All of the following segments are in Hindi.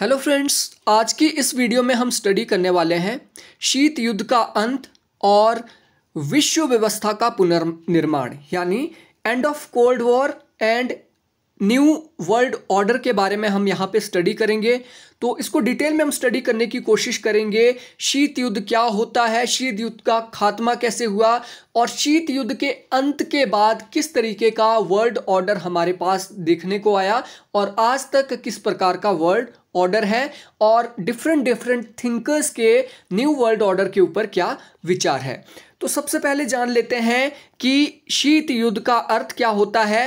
हेलो फ्रेंड्स आज की इस वीडियो में हम स्टडी करने वाले हैं शीत युद्ध का अंत और विश्व व्यवस्था का पुनर्निर्माण यानी end of cold war and new world order के बारे में हम यहाँ पे स्टडी करेंगे तो इसको डिटेल में हम स्टडी करने की कोशिश करेंगे शीत युद्ध क्या होता है शीत युद्ध का खात्मा कैसे हुआ और शीत युद्ध के अंत के बाद किस तरीके का वर्ल्ड ऑर्डर हमारे पास देखने को आया और आज तक किस प्रकार का वर्ल्ड ऑर्डर है और डिफरेंट डिफरेंट थिंकर्स के न्यू वर्ल्ड ऑर्डर के ऊपर क्या विचार है तो सबसे पहले जान लेते हैं कि शीत युद्ध का अर्थ क्या होता है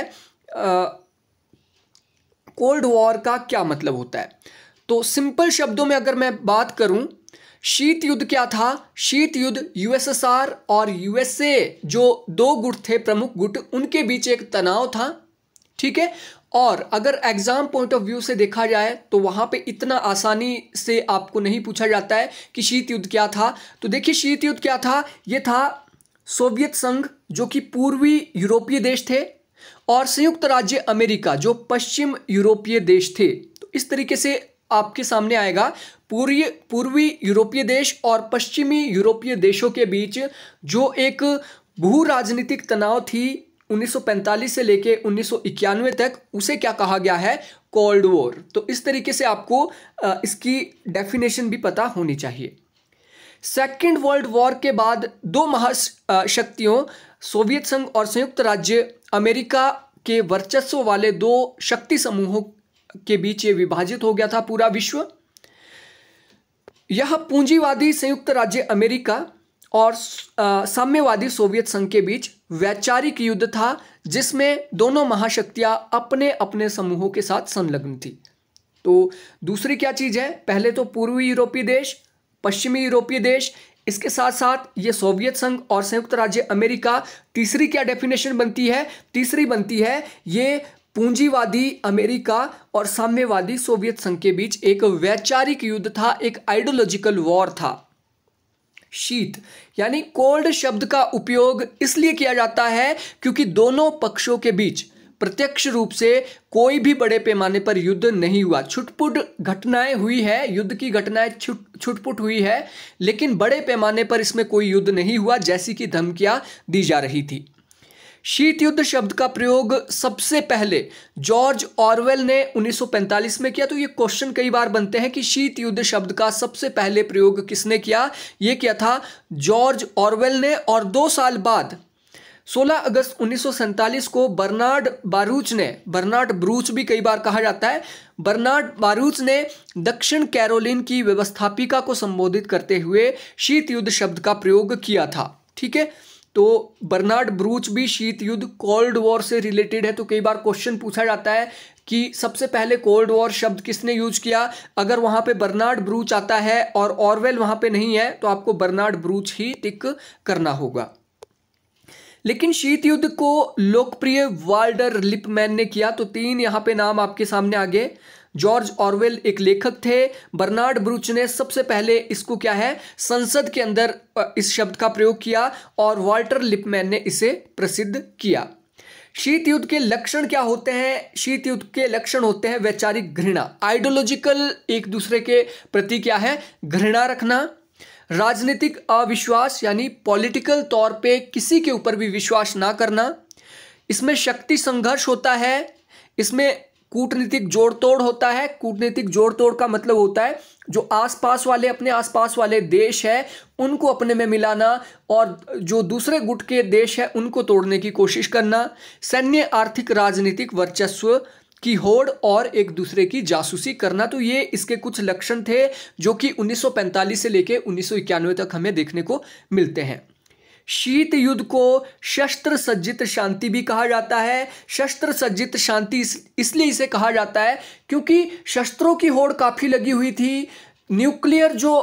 कोल्ड वॉर का क्या मतलब होता है तो सिंपल शब्दों में अगर मैं बात करूं शीत युद्ध क्या था शीत युद्ध यूएसएसआर और यूएसए जो दो गुट थे प्रमुख गुट उनके बीच एक तनाव था ठीक है और अगर एग्ज़ाम पॉइंट ऑफ व्यू से देखा जाए तो वहाँ पे इतना आसानी से आपको नहीं पूछा जाता है कि शीत युद्ध क्या था तो देखिए शीत युद्ध क्या था ये था सोवियत संघ जो कि पूर्वी यूरोपीय देश थे और संयुक्त राज्य अमेरिका जो पश्चिम यूरोपीय देश थे तो इस तरीके से आपके सामने आएगा पूर्वी पूर्वी यूरोपीय देश और पश्चिमी यूरोपीय देशों के बीच जो एक भू राजनीतिक तनाव थी 1945 से लेके उन्नीस तक उसे क्या कहा गया है कोल्ड वॉर तो इस तरीके से आपको इसकी डेफिनेशन भी पता होनी चाहिए सेकेंड वर्ल्ड वॉर के बाद दो महाशक्तियों सोवियत संघ और संयुक्त राज्य अमेरिका के वर्चस्व वाले दो शक्ति समूहों के बीच ये विभाजित हो गया था पूरा विश्व यह पूंजीवादी संयुक्त राज्य अमेरिका और साम्यवादी सोवियत संघ के बीच वैचारिक युद्ध था जिसमें दोनों महाशक्तियां अपने अपने समूहों के साथ संलग्न थी तो दूसरी क्या चीज़ है पहले तो पूर्वी यूरोपीय देश पश्चिमी यूरोपीय देश इसके साथ साथ ये सोवियत संघ और संयुक्त राज्य अमेरिका तीसरी क्या डेफिनेशन बनती है तीसरी बनती है ये पूंजीवादी अमेरिका और साम्यवादी सोवियत संघ के बीच एक वैचारिक युद्ध था एक आइडियोलॉजिकल वॉर था शीत यानी कोल्ड शब्द का उपयोग इसलिए किया जाता है क्योंकि दोनों पक्षों के बीच प्रत्यक्ष रूप से कोई भी बड़े पैमाने पर युद्ध नहीं हुआ छुटपुट घटनाएं हुई है युद्ध की घटनाएं छुट छुटपुट हुई है लेकिन बड़े पैमाने पर इसमें कोई युद्ध नहीं हुआ जैसी कि धमकियां दी जा रही थी शीत युद्ध शब्द का प्रयोग सबसे पहले जॉर्ज ऑरवेल ने 1945 में किया तो ये क्वेश्चन कई बार बनते हैं कि शीत युद्ध शब्द का सबसे पहले प्रयोग किसने किया ये किया था जॉर्ज ऑरवेल ने और दो साल बाद 16 अगस्त उन्नीस को बर्नार्ड बारूच ने बर्नार्ड ब्रूच भी कई बार कहा जाता है बर्नार्ड बारूच ने दक्षिण कैरोलिन की व्यवस्थापिका को संबोधित करते हुए शीत युद्ध शब्द का प्रयोग किया था ठीक है तो बर्नार्ड ब्रूच भी शीत युद्ध कोल्ड वॉर से रिलेटेड है तो कई बार क्वेश्चन पूछा जाता है कि सबसे पहले कोल्ड वॉर शब्द किसने यूज किया अगर वहां पे बर्नार्ड ब्रूच आता है और ऑरवेल वहां पे नहीं है तो आपको बर्नार्ड ब्रूच ही टिक करना होगा लेकिन शीत युद्ध को लोकप्रिय वाल्डर लिपमैन ने किया तो तीन यहां पे नाम आपके सामने आगे जॉर्ज ऑरवेल एक लेखक थे बर्नार्ड ब्रूच ने सबसे पहले इसको क्या है संसद के अंदर इस शब्द का प्रयोग किया और वाल्टर लिपमैन ने इसे प्रसिद्ध किया शीत युद्ध के लक्षण क्या होते हैं शीत युद्ध के लक्षण होते हैं वैचारिक घृणा आइडियोलॉजिकल एक दूसरे के प्रति क्या है घृणा रखना राजनीतिक अविश्वास यानी पॉलिटिकल तौर पे किसी के ऊपर भी विश्वास ना करना इसमें शक्ति संघर्ष होता है इसमें कूटनीतिक जोड़ तोड़ होता है कूटनीतिक जोड़ तोड़ का मतलब होता है जो आसपास वाले अपने आसपास वाले देश है उनको अपने में मिलाना और जो दूसरे गुट के देश है उनको तोड़ने की कोशिश करना सैन्य आर्थिक राजनीतिक वर्चस्व की होड़ और एक दूसरे की जासूसी करना तो ये इसके कुछ लक्षण थे जो कि 1945 से लेकर उन्नीस तक हमें देखने को मिलते हैं शीत युद्ध को शस्त्र सज्जित शांति भी कहा जाता है शस्त्र सज्जित शांति इस, इसलिए इसे कहा जाता है क्योंकि शस्त्रों की होड़ काफ़ी लगी हुई थी न्यूक्लियर जो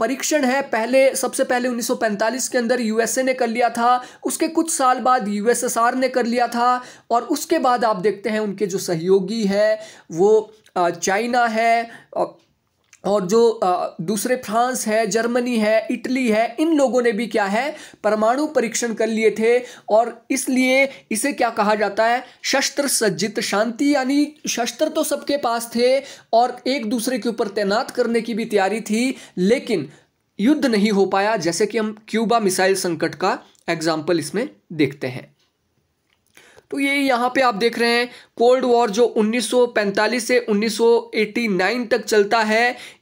परीक्षण है पहले सबसे पहले 1945 के अंदर यूएसए ने कर लिया था उसके कुछ साल बाद यूएसएसआर ने कर लिया था और उसके बाद आप देखते हैं उनके जो सहयोगी है वो चाइना है और जो दूसरे फ्रांस है जर्मनी है इटली है इन लोगों ने भी क्या है परमाणु परीक्षण कर लिए थे और इसलिए इसे क्या कहा जाता है शस्त्र सज्जित शांति यानी शस्त्र तो सबके पास थे और एक दूसरे के ऊपर तैनात करने की भी तैयारी थी लेकिन युद्ध नहीं हो पाया जैसे कि हम क्यूबा मिसाइल संकट का एग्जाम्पल इसमें देखते हैं तो ये यहाँ पे आप देख रहे हैं कोल्ड वॉर जो 1945 से 1989 तक चलता है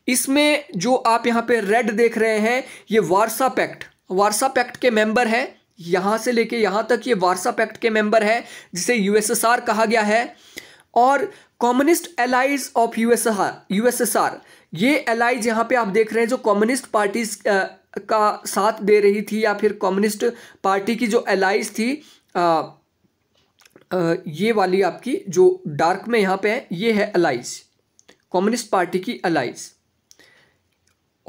इसमें जो आप यहाँ पे रेड देख रहे हैं ये वारसा पैक्ट वारसा पैक्ट के मेंबर हैं यहाँ से लेके यहाँ तक ये वारसा पैक्ट के मेंबर है जिसे यूएसएसआर कहा गया है और communist allies of USR USSR ये एलाइज यहाँ पे आप देख रहे हैं जो कम्युनिस्ट पार्टीज का साथ दे रही थी या फिर कम्युनिस्ट पार्टी की जो एलाइज थी आ, ये वाली आपकी जो डार्क में यहाँ पे है ये है अलाइज कम्युनिस्ट पार्टी की अलाइज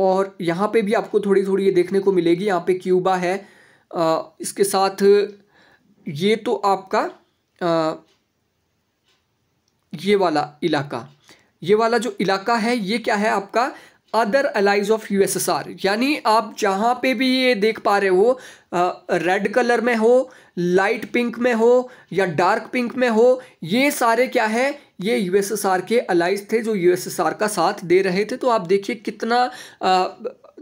और यहाँ पे भी आपको थोड़ी थोड़ी ये देखने को मिलेगी यहाँ पे क्यूबा है आ, इसके साथ ये तो आपका आ, ये वाला इलाका ये वाला जो इलाका है ये क्या है आपका अदर अलाइज ऑफ यूएसएसआर यानी आप जहाँ पे भी ये देख पा रहे हो रेड uh, कलर में हो लाइट पिंक में हो या डार्क पिंक में हो ये सारे क्या है ये यूएसएसआर के अलाइज थे जो यूएसएसआर का साथ दे रहे थे तो आप देखिए कितना uh,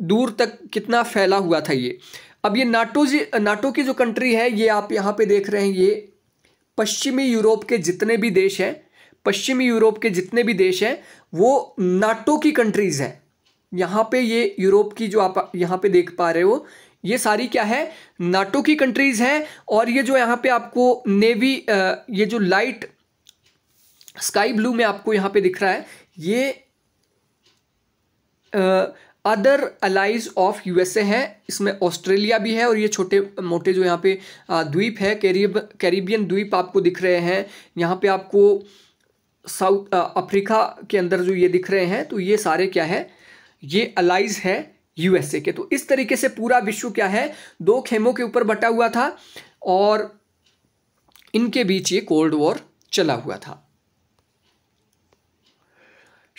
दूर तक कितना फैला हुआ था ये अब ये नाटो जी नाटो की जो कंट्री है ये आप यहाँ पे देख रहे हैं ये पश्चिमी यूरोप के जितने भी देश हैं पश्चिमी यूरोप के जितने भी देश हैं वो नाटो की कंट्रीज़ हैं यहाँ पे ये यूरोप की जो आप यहाँ पे देख पा रहे हो ये सारी क्या है नाटो की कंट्रीज़ हैं और ये जो यहाँ पे आपको नेवी ये जो लाइट स्काई ब्लू में आपको यहाँ पे दिख रहा है ये अदर अलाइज ऑफ यूएसए है इसमें ऑस्ट्रेलिया भी है और ये छोटे मोटे जो यहाँ पे द्वीप है कैरिब कैरिबियन द्वीप आपको दिख रहे हैं यहाँ पे आपको साउथ अफ्रीका के अंदर जो ये दिख रहे हैं तो ये सारे क्या है ये अलाइज है यूएसए के तो इस तरीके से पूरा विश्व क्या है दो खेमों के ऊपर बटा हुआ था और इनके बीच ये कोल्ड वॉर चला हुआ था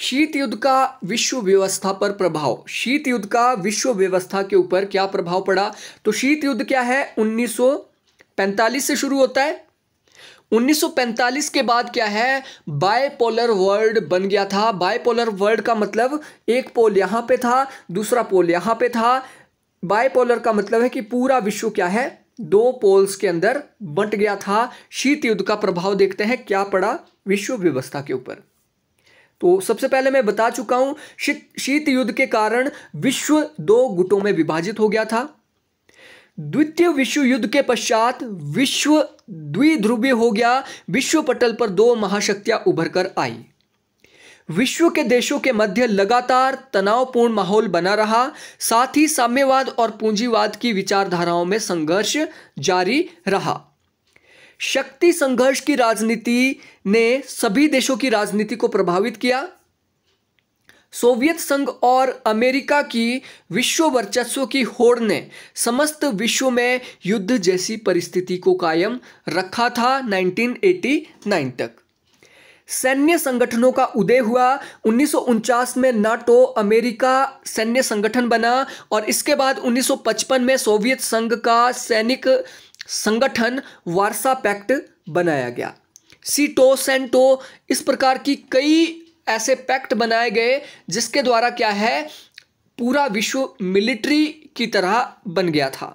शीत युद्ध का विश्व व्यवस्था पर प्रभाव शीत युद्ध का विश्व व्यवस्था के ऊपर क्या प्रभाव पड़ा तो शीत युद्ध क्या है 1945 से शुरू होता है 1945 के बाद क्या है बायपोलर वर्ल्ड बन गया था बायपोलर वर्ल्ड का मतलब एक पोल यहाँ पे था दूसरा पोल यहाँ पे था बायपोलर का मतलब है कि पूरा विश्व क्या है दो पोल्स के अंदर बंट गया था शीत युद्ध का प्रभाव देखते हैं क्या पड़ा विश्व व्यवस्था के ऊपर तो सबसे पहले मैं बता चुका हूं शीत शीत युद्ध के कारण विश्व दो गुटों में विभाजित हो गया था द्वितीय विश्व युद्ध के पश्चात विश्व द्विध्रुवी हो गया विश्व पटल पर दो महाशक्तियां उभर कर आई विश्व के देशों के मध्य लगातार तनावपूर्ण माहौल बना रहा साथ ही साम्यवाद और पूंजीवाद की विचारधाराओं में संघर्ष जारी रहा शक्ति संघर्ष की राजनीति ने सभी देशों की राजनीति को प्रभावित किया सोवियत संघ और अमेरिका की विश्व वर्चस्व की होड़ ने समस्त विश्व में युद्ध जैसी परिस्थिति को कायम रखा था 1989 तक सैन्य संगठनों का उदय हुआ उन्नीस में नाटो अमेरिका सैन्य संगठन बना और इसके बाद 1955 में सोवियत संघ का सैनिक संगठन वार्सा पैक्ट बनाया गया सीटो सेंटो इस प्रकार की कई ऐसे पैक्ट बनाए गए जिसके द्वारा क्या है पूरा विश्व मिलिट्री की तरह बन गया था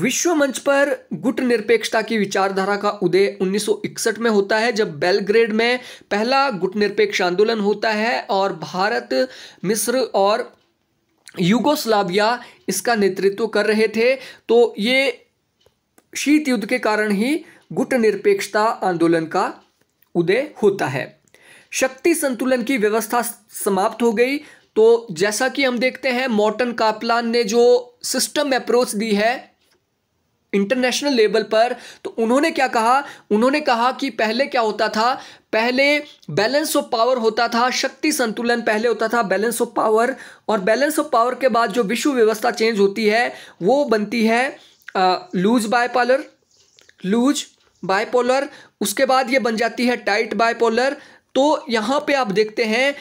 विश्व मंच पर गुट निरपेक्षता की विचारधारा का उदय 1961 में होता है जब बेलग्रेड में पहला गुट निरपेक्ष आंदोलन होता है और भारत मिस्र और युगोस्लाविया इसका नेतृत्व कर रहे थे तो ये शीत युद्ध के कारण ही गुट निरपेक्षता आंदोलन का उदय होता है शक्ति संतुलन की व्यवस्था समाप्त हो गई तो जैसा कि हम देखते हैं मॉर्टन कापलान ने जो सिस्टम अप्रोच दी है इंटरनेशनल लेवल पर तो उन्होंने क्या कहा उन्होंने कहा कि पहले क्या होता था पहले बैलेंस ऑफ पावर होता था शक्ति संतुलन पहले होता था बैलेंस ऑफ पावर और बैलेंस ऑफ पावर के बाद जो विश्व व्यवस्था चेंज होती है वो बनती है लूज बायपालर लूज बायपोलर उसके बाद ये बन जाती है टाइट बायपोलर तो यहाँ पे आप देखते हैं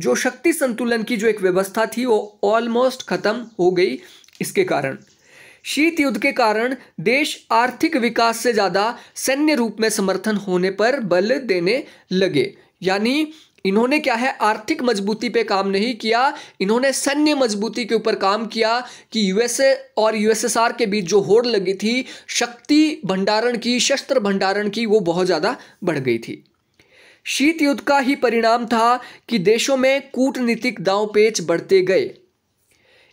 जो शक्ति संतुलन की जो एक व्यवस्था थी वो ऑलमोस्ट ख़त्म हो गई इसके कारण शीत युद्ध के कारण देश आर्थिक विकास से ज़्यादा सैन्य रूप में समर्थन होने पर बल देने लगे यानी इन्होंने क्या है आर्थिक मजबूती पे काम नहीं किया इन्होंने सैन्य मजबूती के ऊपर काम किया कि यूएसए और यूएसएसआर के बीच जो होड़ लगी थी शक्ति भंडारण की शस्त्र भंडारण की वो बहुत ज़्यादा बढ़ गई थी शीत युद्ध का ही परिणाम था कि देशों में कूटनीतिक दांव पेच बढ़ते गए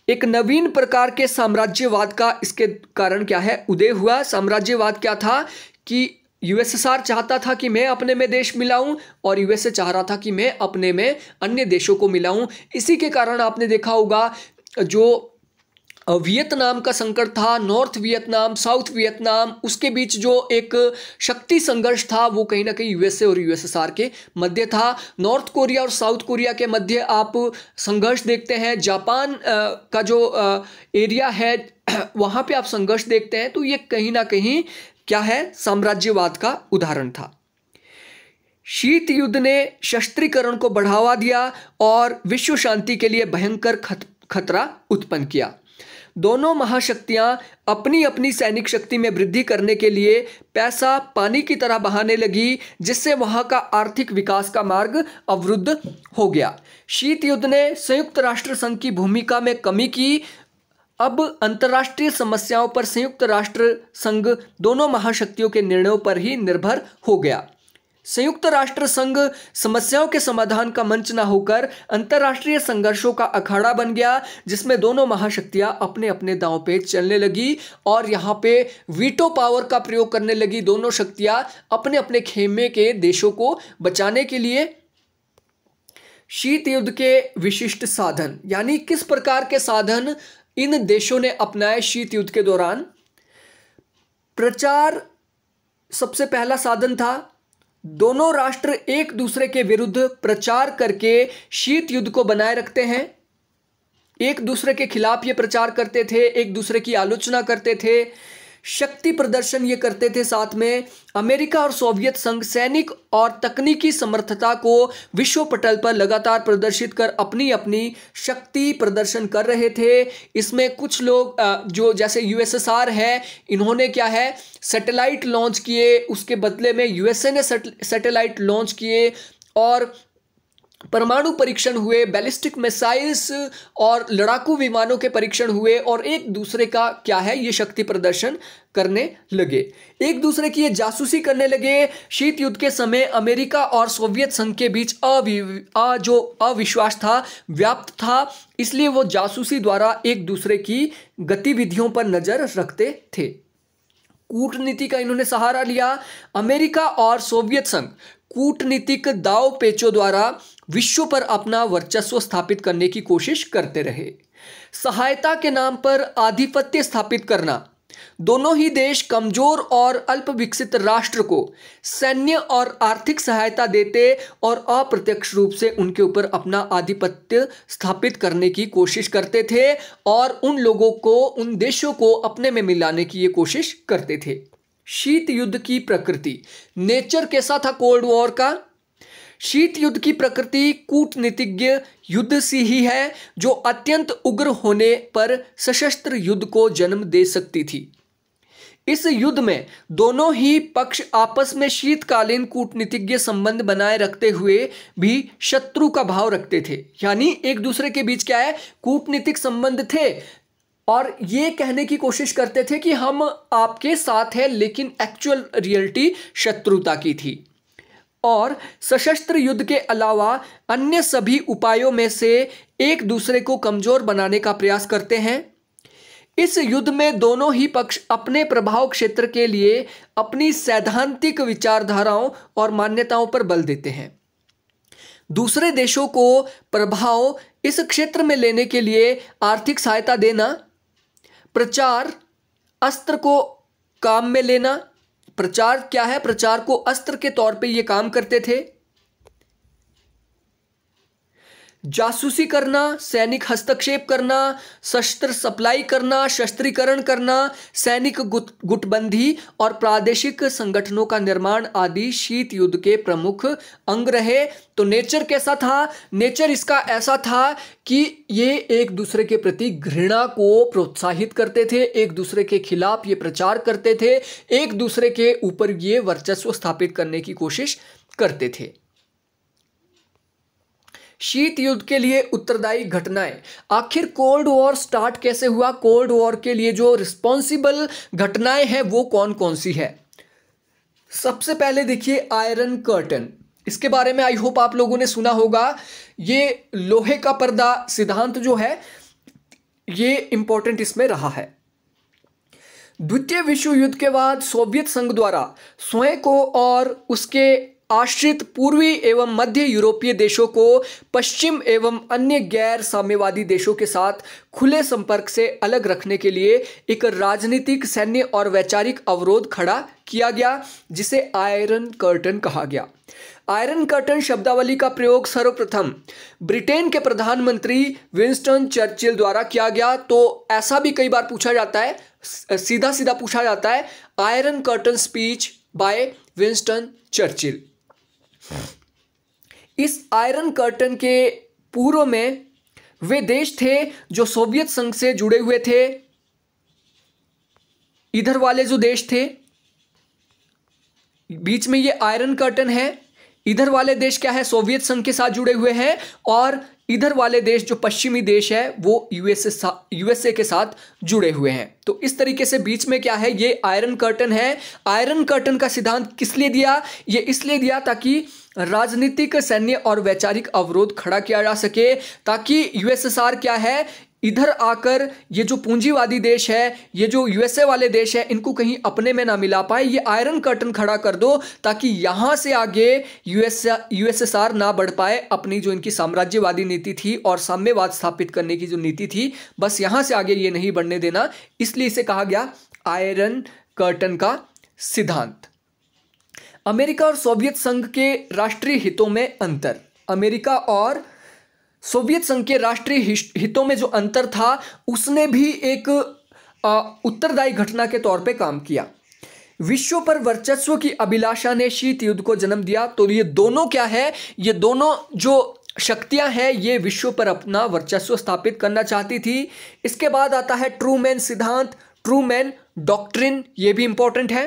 एक नवीन प्रकार के साम्राज्यवाद का इसके कारण क्या है उदय हुआ साम्राज्यवाद क्या था कि यूएसएसआर चाहता था कि मैं अपने में देश मिलाऊं और यूएसए चाह रहा था कि मैं अपने में अन्य देशों को मिलाऊं इसी के कारण आपने देखा होगा जो वियतनाम का संकट था नॉर्थ वियतनाम साउथ वियतनाम उसके बीच जो एक शक्ति संघर्ष था वो कहीं ना कहीं यूएसए और यूएसएसआर के मध्य था नॉर्थ कोरिया और साउथ कोरिया के मध्य आप संघर्ष देखते हैं जापान का जो एरिया है वहाँ पे आप संघर्ष देखते हैं तो ये कहीं ना कहीं क्या है साम्राज्यवाद का उदाहरण था शीत युद्ध ने शस्त्रीकरण को बढ़ावा दिया और विश्व शांति के लिए भयंकर खत, खतरा उत्पन्न किया दोनों महाशक्तियां अपनी अपनी सैनिक शक्ति में वृद्धि करने के लिए पैसा पानी की तरह बहाने लगी जिससे वहां का आर्थिक विकास का मार्ग अवरुद्ध हो गया शीत युद्ध ने संयुक्त राष्ट्र संघ की भूमिका में कमी की अब अंतर्राष्ट्रीय समस्याओं पर संयुक्त राष्ट्र संघ दोनों महाशक्तियों के निर्णयों पर ही निर्भर हो गया संयुक्त राष्ट्र संघ समस्याओं के समाधान का मंच न होकर अंतर्राष्ट्रीय संघर्षों का अखाड़ा बन गया जिसमें दोनों महाशक्तियां अपने अपने दांव पे चलने लगी और यहाँ पे वीटो पावर का प्रयोग करने लगी दोनों शक्तियां अपने अपने खेमे के देशों को बचाने के लिए शीत युद्ध के विशिष्ट साधन यानी किस प्रकार के साधन इन देशों ने अपनाए शीत युद्ध के दौरान प्रचार सबसे पहला साधन था दोनों राष्ट्र एक दूसरे के विरुद्ध प्रचार करके शीत युद्ध को बनाए रखते हैं एक दूसरे के खिलाफ ये प्रचार करते थे एक दूसरे की आलोचना करते थे शक्ति प्रदर्शन ये करते थे साथ में अमेरिका और सोवियत संघ सैनिक और तकनीकी समर्थता को विश्व पटल पर लगातार प्रदर्शित कर अपनी अपनी शक्ति प्रदर्शन कर रहे थे इसमें कुछ लोग जो जैसे यूएसएसआर है इन्होंने क्या है सैटेलाइट लॉन्च किए उसके बदले में यूएसए ने सैटेलाइट लॉन्च किए और परमाणु परीक्षण हुए बैलिस्टिक मिसाइल्स और लड़ाकू विमानों के परीक्षण हुए और एक दूसरे का क्या है ये शक्ति प्रदर्शन करने लगे एक दूसरे की ये जासूसी करने लगे शीत युद्ध के समय अमेरिका और सोवियत संघ के बीच अवि आ जो अविश्वास था व्याप्त था इसलिए वो जासूसी द्वारा एक दूसरे की गतिविधियों पर नज़र रखते थे कूटनीति का इन्होंने सहारा लिया अमेरिका और सोवियत संघ कूटनीतिक दाव पेचों द्वारा विश्व पर अपना वर्चस्व स्थापित करने की कोशिश करते रहे सहायता के नाम पर आधिपत्य स्थापित करना दोनों ही देश कमजोर और अल्प विकसित राष्ट्र को सैन्य और आर्थिक सहायता देते और अप्रत्यक्ष रूप से उनके ऊपर अपना आधिपत्य स्थापित करने की कोशिश करते थे और उन लोगों को उन देशों को अपने में मिलाने की ये कोशिश करते थे शीत युद्ध की प्रकृति नेचर कैसा था कोल्ड वॉर का शीत युद्ध की प्रकृति कूटनीतिज्ञ युद्ध सी ही है जो अत्यंत उग्र होने पर सशस्त्र युद्ध को जन्म दे सकती थी इस युद्ध में दोनों ही पक्ष आपस में शीतकालीन कूटनीतिज्ञ संबंध बनाए रखते हुए भी शत्रु का भाव रखते थे यानी एक दूसरे के बीच क्या है कूटनीतिक संबंध थे और ये कहने की कोशिश करते थे कि हम आपके साथ हैं लेकिन एक्चुअल रियलिटी शत्रुता की थी और सशस्त्र युद्ध के अलावा अन्य सभी उपायों में से एक दूसरे को कमज़ोर बनाने का प्रयास करते हैं इस युद्ध में दोनों ही पक्ष अपने प्रभाव क्षेत्र के लिए अपनी सैद्धांतिक विचारधाराओं और मान्यताओं पर बल देते हैं दूसरे देशों को प्रभाव इस क्षेत्र में लेने के लिए आर्थिक सहायता देना प्रचार अस्त्र को काम में लेना प्रचार क्या है प्रचार को अस्त्र के तौर पे ये काम करते थे जासूसी करना सैनिक हस्तक्षेप करना शस्त्र सप्लाई करना शस्त्रीकरण करना सैनिक गुट गुटबंदी और प्रादेशिक संगठनों का निर्माण आदि शीत युद्ध के प्रमुख अंग रहे तो नेचर कैसा था नेचर इसका ऐसा था कि ये एक दूसरे के प्रति घृणा को प्रोत्साहित करते थे एक दूसरे के खिलाफ ये प्रचार करते थे एक दूसरे के ऊपर ये वर्चस्व स्थापित करने की कोशिश करते थे शीत युद्ध के लिए उत्तरदायी घटनाएं आखिर कोल्ड वॉर स्टार्ट कैसे हुआ कोल्ड वॉर के लिए जो रिस्पॉन्सिबल घटनाएं हैं वो कौन कौन सी है सबसे पहले देखिए आयरन कर्टन इसके बारे में आई होप आप लोगों ने सुना होगा ये लोहे का पर्दा सिद्धांत जो है ये इंपॉर्टेंट इसमें रहा है द्वितीय विश्व युद्ध के बाद सोवियत संघ द्वारा स्वयं को और उसके आश्रित पूर्वी एवं मध्य यूरोपीय देशों को पश्चिम एवं अन्य गैर साम्यवादी देशों के साथ खुले संपर्क से अलग रखने के लिए एक राजनीतिक सैन्य और वैचारिक अवरोध खड़ा किया गया जिसे आयरन कर्टन कहा गया आयरन कर्टन शब्दावली का प्रयोग सर्वप्रथम ब्रिटेन के प्रधानमंत्री विंस्टन चर्चिल द्वारा किया गया तो ऐसा भी कई बार पूछा जाता है सीधा सीधा पूछा जाता है iron curtain speech by Winston Churchill इस आयरन कर्टन के पूर्व में वे देश थे जो सोवियत संघ से जुड़े हुए थे इधर वाले जो देश थे बीच में ये आयरन कर्टन है इधर वाले देश क्या है सोवियत संघ के साथ जुड़े हुए हैं और इधर वाले देश जो पश्चिमी देश है वो यूएसए यूएसए के साथ जुड़े हुए हैं तो इस तरीके से बीच में क्या है ये आयरन कर्टन है आयरन कर्टन का सिद्धांत किस लिए दिया ये इसलिए दिया ताकि राजनीतिक सैन्य और वैचारिक अवरोध खड़ा किया जा सके ताकि यूएसएसआर क्या है इधर आकर ये जो पूंजीवादी देश है ये जो यूएसए वाले देश है इनको कहीं अपने में ना मिला पाए ये आयरन कर्टन खड़ा कर दो ताकि यहाँ से आगे यूएस यूएसएसआर ना बढ़ पाए अपनी जो इनकी साम्राज्यवादी नीति थी और साम्यवाद स्थापित करने की जो नीति थी बस यहाँ से आगे ये नहीं बढ़ने देना इसलिए इसे कहा गया आयरन कर्टन का सिद्धांत अमेरिका और सोवियत संघ के राष्ट्रीय हितों में अंतर अमेरिका और सोवियत संघ के राष्ट्रीय हितों में जो अंतर था उसने भी एक उत्तरदायी घटना के तौर पे काम किया विश्व पर वर्चस्व की अभिलाषा ने शीत युद्ध को जन्म दिया तो ये दोनों क्या है ये दोनों जो शक्तियां हैं ये विश्व पर अपना वर्चस्व स्थापित करना चाहती थी इसके बाद आता है ट्रूमैन सिद्धांत ट्रूमैन डॉक्ट्रिन ये भी इंपॉर्टेंट है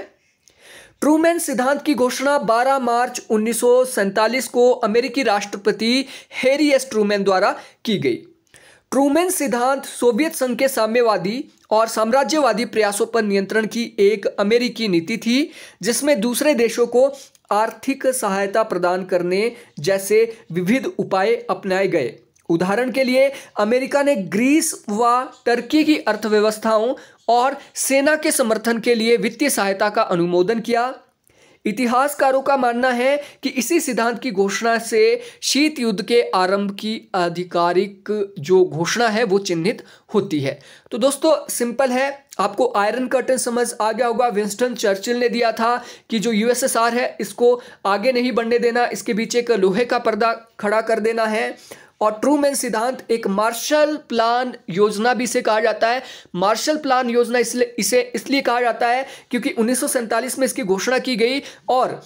ट्रूमैन सिद्धांत की घोषणा 12 मार्च उन्नीस को अमेरिकी राष्ट्रपति हेरी एस ट्रूमैन द्वारा की गई ट्रूमैन सिद्धांत सोवियत संघ के साम्यवादी और साम्राज्यवादी प्रयासों पर नियंत्रण की एक अमेरिकी नीति थी जिसमें दूसरे देशों को आर्थिक सहायता प्रदान करने जैसे विविध उपाय अपनाए गए उदाहरण के लिए अमेरिका ने ग्रीस व टर्की की अर्थव्यवस्थाओं और सेना के समर्थन के लिए वित्तीय सहायता का अनुमोदन किया इतिहासकारों का मानना है कि इसी सिद्धांत की घोषणा से शीत युद्ध के आरंभ की आधिकारिक जो घोषणा है वो चिन्हित होती है तो दोस्तों सिंपल है आपको आयरन कर्टन समझ आ गया होगा विंस्टन चर्चिल ने दिया था कि जो यूएसएसआर है इसको आगे नहीं बढ़ने देना इसके बीच एक लोहे का पर्दा खड़ा कर देना है और ट्रूमैन सिद्धांत एक मार्शल प्लान योजना भी इसे कहा जाता है मार्शल प्लान योजना इसलिए इसे इसलिए कहा जाता है क्योंकि उन्नीस में इसकी घोषणा की गई और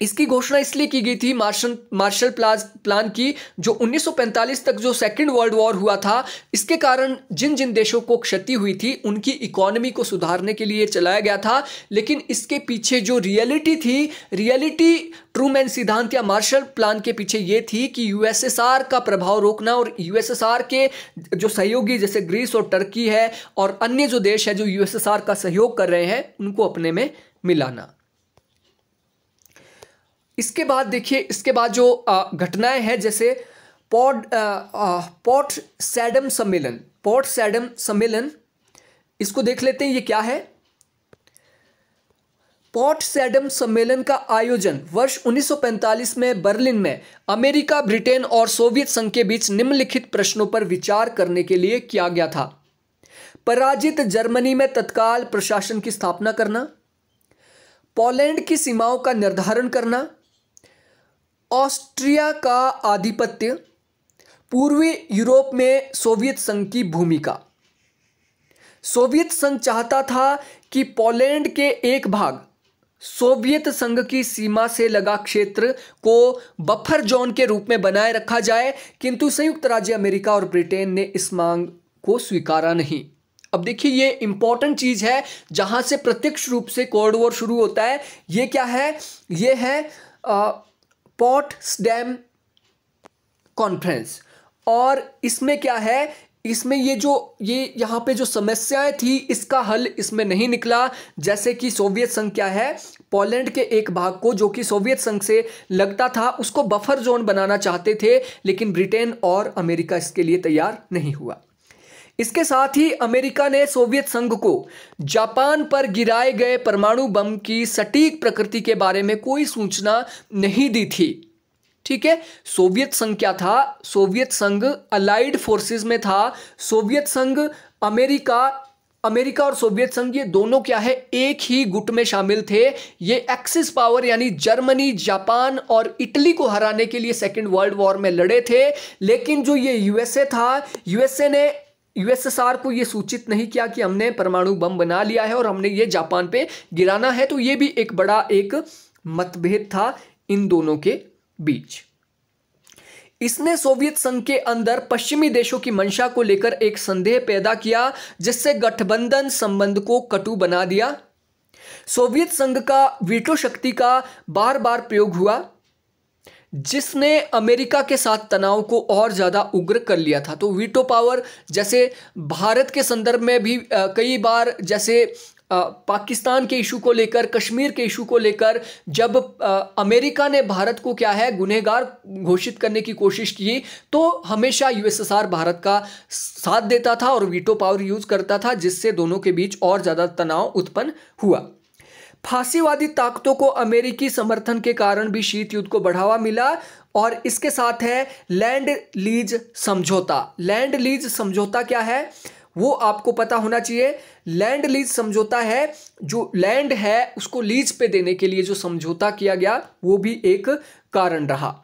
इसकी घोषणा इसलिए की गई थी मार्शल मार्शल प्लाज प्लान की जो 1945 तक जो सेकेंड वर्ल्ड वॉर हुआ था इसके कारण जिन जिन देशों को क्षति हुई थी उनकी इकोनॉमी को सुधारने के लिए चलाया गया था लेकिन इसके पीछे जो रियलिटी थी रियलिटी ट्रूमैन सिद्धांत या मार्शल प्लान के पीछे ये थी कि यूएसएसआर का प्रभाव रोकना और यूएसएसआर के जो सहयोगी जैसे ग्रीस और टर्की है और अन्य जो देश है जो यूएसएसआर का सहयोग कर रहे हैं उनको अपने में मिलाना इसके बाद देखिए इसके बाद जो घटनाएं हैं जैसे पॉड पॉट सैडम सम्मेलन पॉट सैडम सम्मेलन इसको देख लेते हैं ये क्या है पॉट सैडम सम्मेलन का आयोजन वर्ष 1945 में बर्लिन में अमेरिका ब्रिटेन और सोवियत संघ के बीच निम्नलिखित प्रश्नों पर विचार करने के लिए किया गया था पराजित जर्मनी में तत्काल प्रशासन की स्थापना करना पोलैंड की सीमाओं का निर्धारण करना ऑस्ट्रिया का आधिपत्य पूर्वी यूरोप में सोवियत संघ की भूमिका सोवियत संघ चाहता था कि पोलैंड के एक भाग सोवियत संघ की सीमा से लगा क्षेत्र को बफर जोन के रूप में बनाए रखा जाए किंतु संयुक्त राज्य अमेरिका और ब्रिटेन ने इस मांग को स्वीकारा नहीं अब देखिए ये इंपॉर्टेंट चीज है जहां से प्रत्यक्ष रूप से कोल्ड वॉर शुरू होता है ये क्या है ये है आ, स्टैम कॉन्फ्रेंस और इसमें क्या है इसमें ये जो ये यहाँ पे जो समस्याएं थी इसका हल इसमें नहीं निकला जैसे कि सोवियत संघ क्या है पोलैंड के एक भाग को जो कि सोवियत संघ से लगता था उसको बफर जोन बनाना चाहते थे लेकिन ब्रिटेन और अमेरिका इसके लिए तैयार नहीं हुआ इसके साथ ही अमेरिका ने सोवियत संघ को जापान पर गिराए गए परमाणु बम की सटीक प्रकृति के बारे में कोई सूचना नहीं दी थी ठीक है सोवियत संघ क्या था सोवियत संघ अलाइड फोर्सेस में था सोवियत संघ अमेरिका अमेरिका और सोवियत संघ ये दोनों क्या है एक ही गुट में शामिल थे ये एक्सिस पावर यानी जर्मनी जापान और इटली को हराने के लिए सेकेंड वर्ल्ड वॉर में लड़े थे लेकिन जो ये यूएसए था यूएसए ने यूएसएसआर को यह सूचित नहीं किया कि हमने परमाणु बम बना लिया है और हमने ये जापान पे गिराना है तो ये भी एक बड़ा एक मतभेद था इन दोनों के बीच इसने सोवियत संघ के अंदर पश्चिमी देशों की मंशा को लेकर एक संदेह पैदा किया जिससे गठबंधन संबंध को कटु बना दिया सोवियत संघ का वीटो शक्ति का बार बार प्रयोग हुआ जिसने अमेरिका के साथ तनाव को और ज़्यादा उग्र कर लिया था तो वीटो पावर जैसे भारत के संदर्भ में भी आ, कई बार जैसे आ, पाकिस्तान के इशू को लेकर कश्मीर के इशू को लेकर जब आ, अमेरिका ने भारत को क्या है गुनहगार घोषित करने की कोशिश की तो हमेशा यूएसएसआर भारत का साथ देता था और वीटो पावर यूज़ करता था जिससे दोनों के बीच और ज़्यादा तनाव उत्पन्न हुआ फांसीवादी ताकतों को अमेरिकी समर्थन के कारण भी शीत युद्ध को बढ़ावा मिला और इसके साथ है लैंड लीज समझौता लैंड लीज समझौता क्या है वो आपको पता होना चाहिए लैंड लीज समझौता है जो लैंड है उसको लीज पे देने के लिए जो समझौता किया गया वो भी एक कारण रहा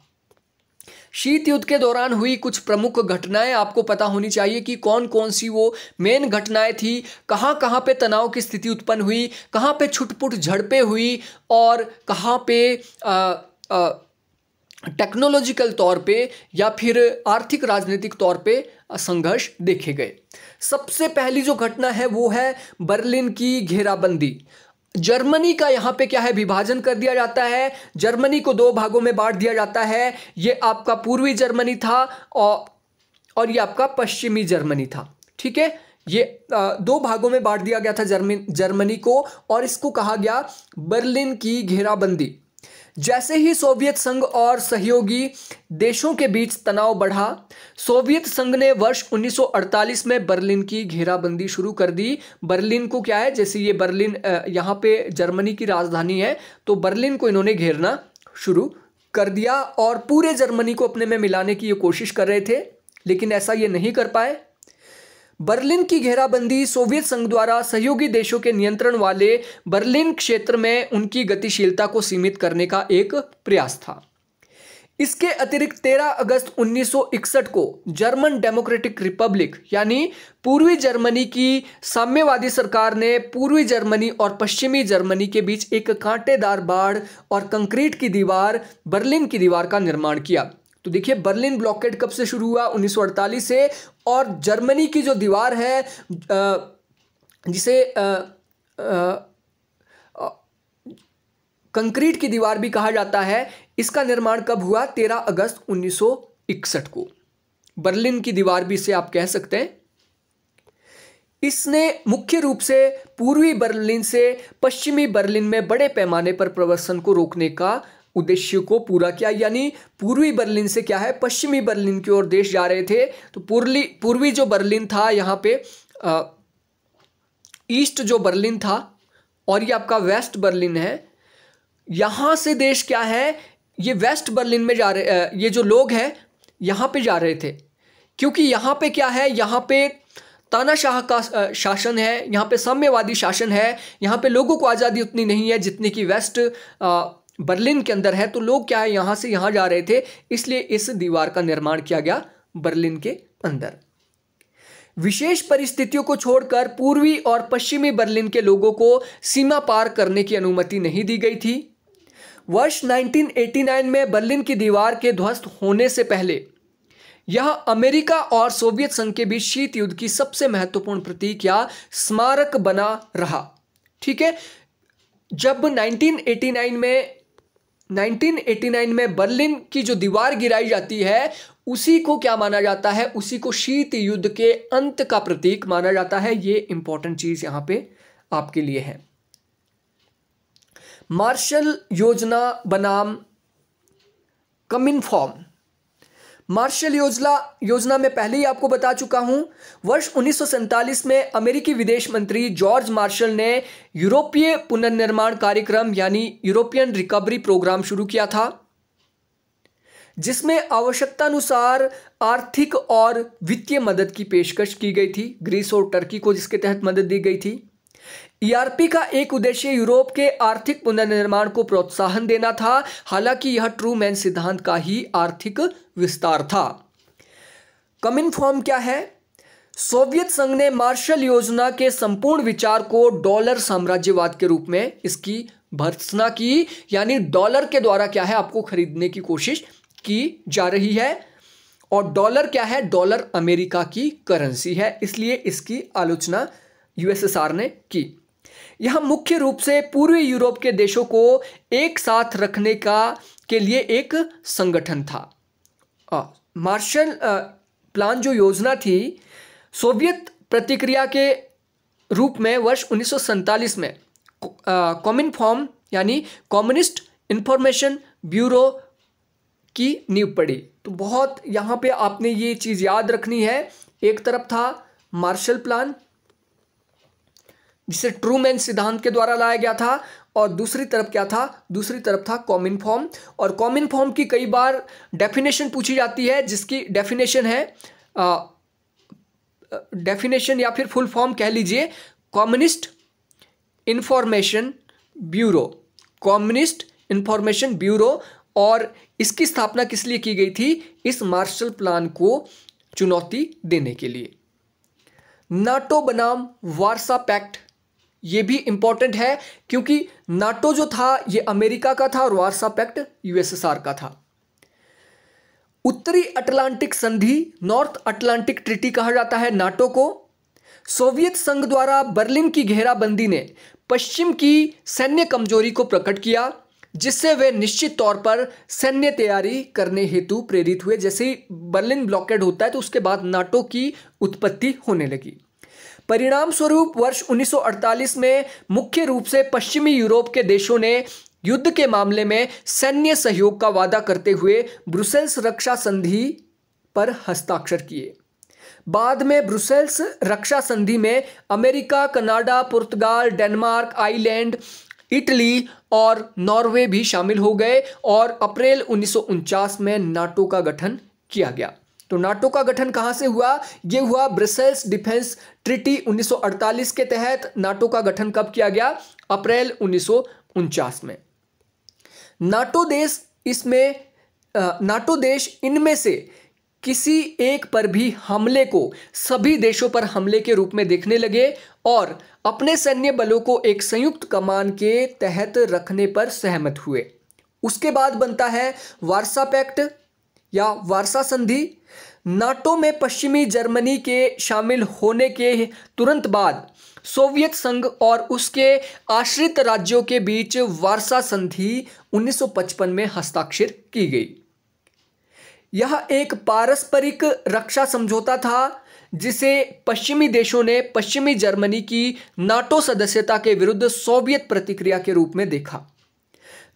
शीत युद्ध के दौरान हुई कुछ प्रमुख घटनाएं आपको पता होनी चाहिए कि कौन कौन सी वो मेन घटनाएं थी कहाँ कहाँ पे तनाव की स्थिति उत्पन्न हुई कहाँ पे छुटपुट झड़पें हुई और कहाँ पे टेक्नोलॉजिकल तौर पे या फिर आर्थिक राजनीतिक तौर पे संघर्ष देखे गए सबसे पहली जो घटना है वो है बर्लिन की घेराबंदी जर्मनी का यहां पे क्या है विभाजन कर दिया जाता है जर्मनी को दो भागों में बांट दिया जाता है ये आपका पूर्वी जर्मनी था और और ये आपका पश्चिमी जर्मनी था ठीक है ये दो भागों में बांट दिया गया था जर्मनी जर्मनी को और इसको कहा गया बर्लिन की घेराबंदी जैसे ही सोवियत संघ और सहयोगी देशों के बीच तनाव बढ़ा सोवियत संघ ने वर्ष 1948 में बर्लिन की घेराबंदी शुरू कर दी बर्लिन को क्या है जैसे ये बर्लिन यहाँ पे जर्मनी की राजधानी है तो बर्लिन को इन्होंने घेरना शुरू कर दिया और पूरे जर्मनी को अपने में मिलाने की ये कोशिश कर रहे थे लेकिन ऐसा ये नहीं कर पाए बर्लिन की घेराबंदी सोवियत संघ द्वारा सहयोगी देशों के नियंत्रण वाले बर्लिन क्षेत्र में उनकी गतिशीलता को सीमित करने का एक प्रयास था इसके अतिरिक्त 13 अगस्त 1961 को जर्मन डेमोक्रेटिक रिपब्लिक यानी पूर्वी जर्मनी की साम्यवादी सरकार ने पूर्वी जर्मनी और पश्चिमी जर्मनी के बीच एक कांटेदार बाढ़ और कंक्रीट की दीवार बर्लिन की दीवार का निर्माण किया तो देखिए बर्लिन ब्लॉकेट कब से शुरू हुआ 1948 से और जर्मनी की जो दीवार है जिसे कंक्रीट की दीवार भी कहा जाता है इसका निर्माण कब हुआ 13 अगस्त 1961 को बर्लिन की दीवार भी इसे आप कह सकते हैं इसने मुख्य रूप से पूर्वी बर्लिन से पश्चिमी बर्लिन में बड़े पैमाने पर प्रवसन को रोकने का उद्देश्य को पूरा किया यानी पूर्वी बर्लिन से क्या है पश्चिमी बर्लिन की ओर देश जा रहे थे तो पूर्वी पूर्वी जो बर्लिन था यहाँ पे ईस्ट जो बर्लिन था और ये आपका वेस्ट बर्लिन है यहाँ से देश क्या है ये वेस्ट बर्लिन में जा रहे ये जो लोग हैं यहाँ पे जा रहे थे क्योंकि यहाँ पे क्या है यहाँ पे तानाशाह का शासन है यहाँ पे साम्यवादी शासन है यहाँ पे लोगों को आज़ादी उतनी नहीं है जितनी कि वेस्ट बर्लिन के अंदर है तो लोग क्या है यहां से यहां जा रहे थे इसलिए इस दीवार का निर्माण किया गया बर्लिन के अंदर विशेष परिस्थितियों को छोड़कर पूर्वी और पश्चिमी बर्लिन के लोगों को सीमा पार करने की अनुमति नहीं दी गई थी वर्ष 1989 में बर्लिन की दीवार के ध्वस्त होने से पहले यह अमेरिका और सोवियत संघ के बीच शीत युद्ध की सबसे महत्वपूर्ण प्रतीक या स्मारक बना रहा ठीक है जब 1989 में 1989 में बर्लिन की जो दीवार गिराई जाती है उसी को क्या माना जाता है उसी को शीत युद्ध के अंत का प्रतीक माना जाता है ये इंपॉर्टेंट चीज यहां पे आपके लिए है मार्शल योजना बनाम कमिन फॉर्म मार्शल योजना योजना में पहले ही आपको बता चुका हूं वर्ष उन्नीस में अमेरिकी विदेश मंत्री जॉर्ज मार्शल ने यूरोपीय पुनर्निर्माण कार्यक्रम यानी यूरोपियन रिकवरी प्रोग्राम शुरू किया था जिसमें आवश्यकतानुसार आर्थिक और वित्तीय मदद की पेशकश की गई थी ग्रीस और टर्की को जिसके तहत मदद दी गई थी ईआरपी e का एक उद्देश्य यूरोप के आर्थिक पुनर्निर्माण को प्रोत्साहन देना था हालांकि यह ट्रू मैन सिद्धांत का ही आर्थिक विस्तार था कमिन फॉर्म क्या है सोवियत संघ ने मार्शल योजना के संपूर्ण विचार को डॉलर साम्राज्यवाद के रूप में इसकी भर्सना की यानी डॉलर के द्वारा क्या है आपको खरीदने की कोशिश की जा रही है और डॉलर क्या है डॉलर अमेरिका की करेंसी है इसलिए इसकी आलोचना यूएसएसआर ने की यह मुख्य रूप से पूर्वी यूरोप के देशों को एक साथ रखने का के लिए एक संगठन था मार्शल प्लान जो योजना थी सोवियत प्रतिक्रिया के रूप में वर्ष उन्नीस में कॉमिन फॉर्म यानी कम्युनिस्ट इंफॉर्मेशन ब्यूरो की नींव पड़ी तो बहुत यहाँ पे आपने ये चीज़ याद रखनी है एक तरफ था मार्शल प्लान जिसे ट्रूमैन सिद्धांत के द्वारा लाया गया था और दूसरी तरफ क्या था दूसरी तरफ था कॉमिन फॉर्म और कॉमिन फॉर्म की कई बार डेफिनेशन पूछी जाती है जिसकी डेफिनेशन है डेफिनेशन या फिर फुल फॉर्म कह लीजिए communist information bureau communist information bureau और इसकी स्थापना किस लिए की गई थी इस मार्शल प्लान को चुनौती देने के लिए नाटो बनाम वार्सा पैक्ट ये भी इम्पॉर्टेंट है क्योंकि नाटो जो था ये अमेरिका का था और वार्सा पैक्ट यूएसएसआर का था उत्तरी अटलांटिक संधि नॉर्थ अटलांटिक ट्रिटी कहा जाता है नाटो को सोवियत संघ द्वारा बर्लिन की घेराबंदी ने पश्चिम की सैन्य कमजोरी को प्रकट किया जिससे वे निश्चित तौर पर सैन्य तैयारी करने हेतु प्रेरित हुए जैसे ही बर्लिन ब्लॉकेड होता है तो उसके बाद नाटो की उत्पत्ति होने लगी परिणाम स्वरूप वर्ष 1948 में मुख्य रूप से पश्चिमी यूरोप के देशों ने युद्ध के मामले में सैन्य सहयोग का वादा करते हुए ब्रुसेल्स रक्षा संधि पर हस्ताक्षर किए बाद में ब्रुसेल्स रक्षा संधि में अमेरिका कनाडा पुर्तगाल डेनमार्क आइलैंड इटली और नॉर्वे भी शामिल हो गए और अप्रैल उन्नीस में नाटो का गठन किया गया तो नाटो का गठन कहाँ से हुआ ये हुआ ब्रसेल्स डिफेंस ट्रिटी 1948 के तहत नाटो का गठन कब किया गया अप्रैल उन्नीस में नाटो देश इसमें नाटो देश इनमें से किसी एक पर भी हमले को सभी देशों पर हमले के रूप में देखने लगे और अपने सैन्य बलों को एक संयुक्त कमान के तहत रखने पर सहमत हुए उसके बाद बनता है वार्सा पैक्ट या वारसा संधि नाटो में पश्चिमी जर्मनी के शामिल होने के तुरंत बाद सोवियत संघ और उसके आश्रित राज्यों के बीच वार्सा संधि 1955 में हस्ताक्षर की गई यह एक पारस्परिक रक्षा समझौता था जिसे पश्चिमी देशों ने पश्चिमी जर्मनी की नाटो सदस्यता के विरुद्ध सोवियत प्रतिक्रिया के रूप में देखा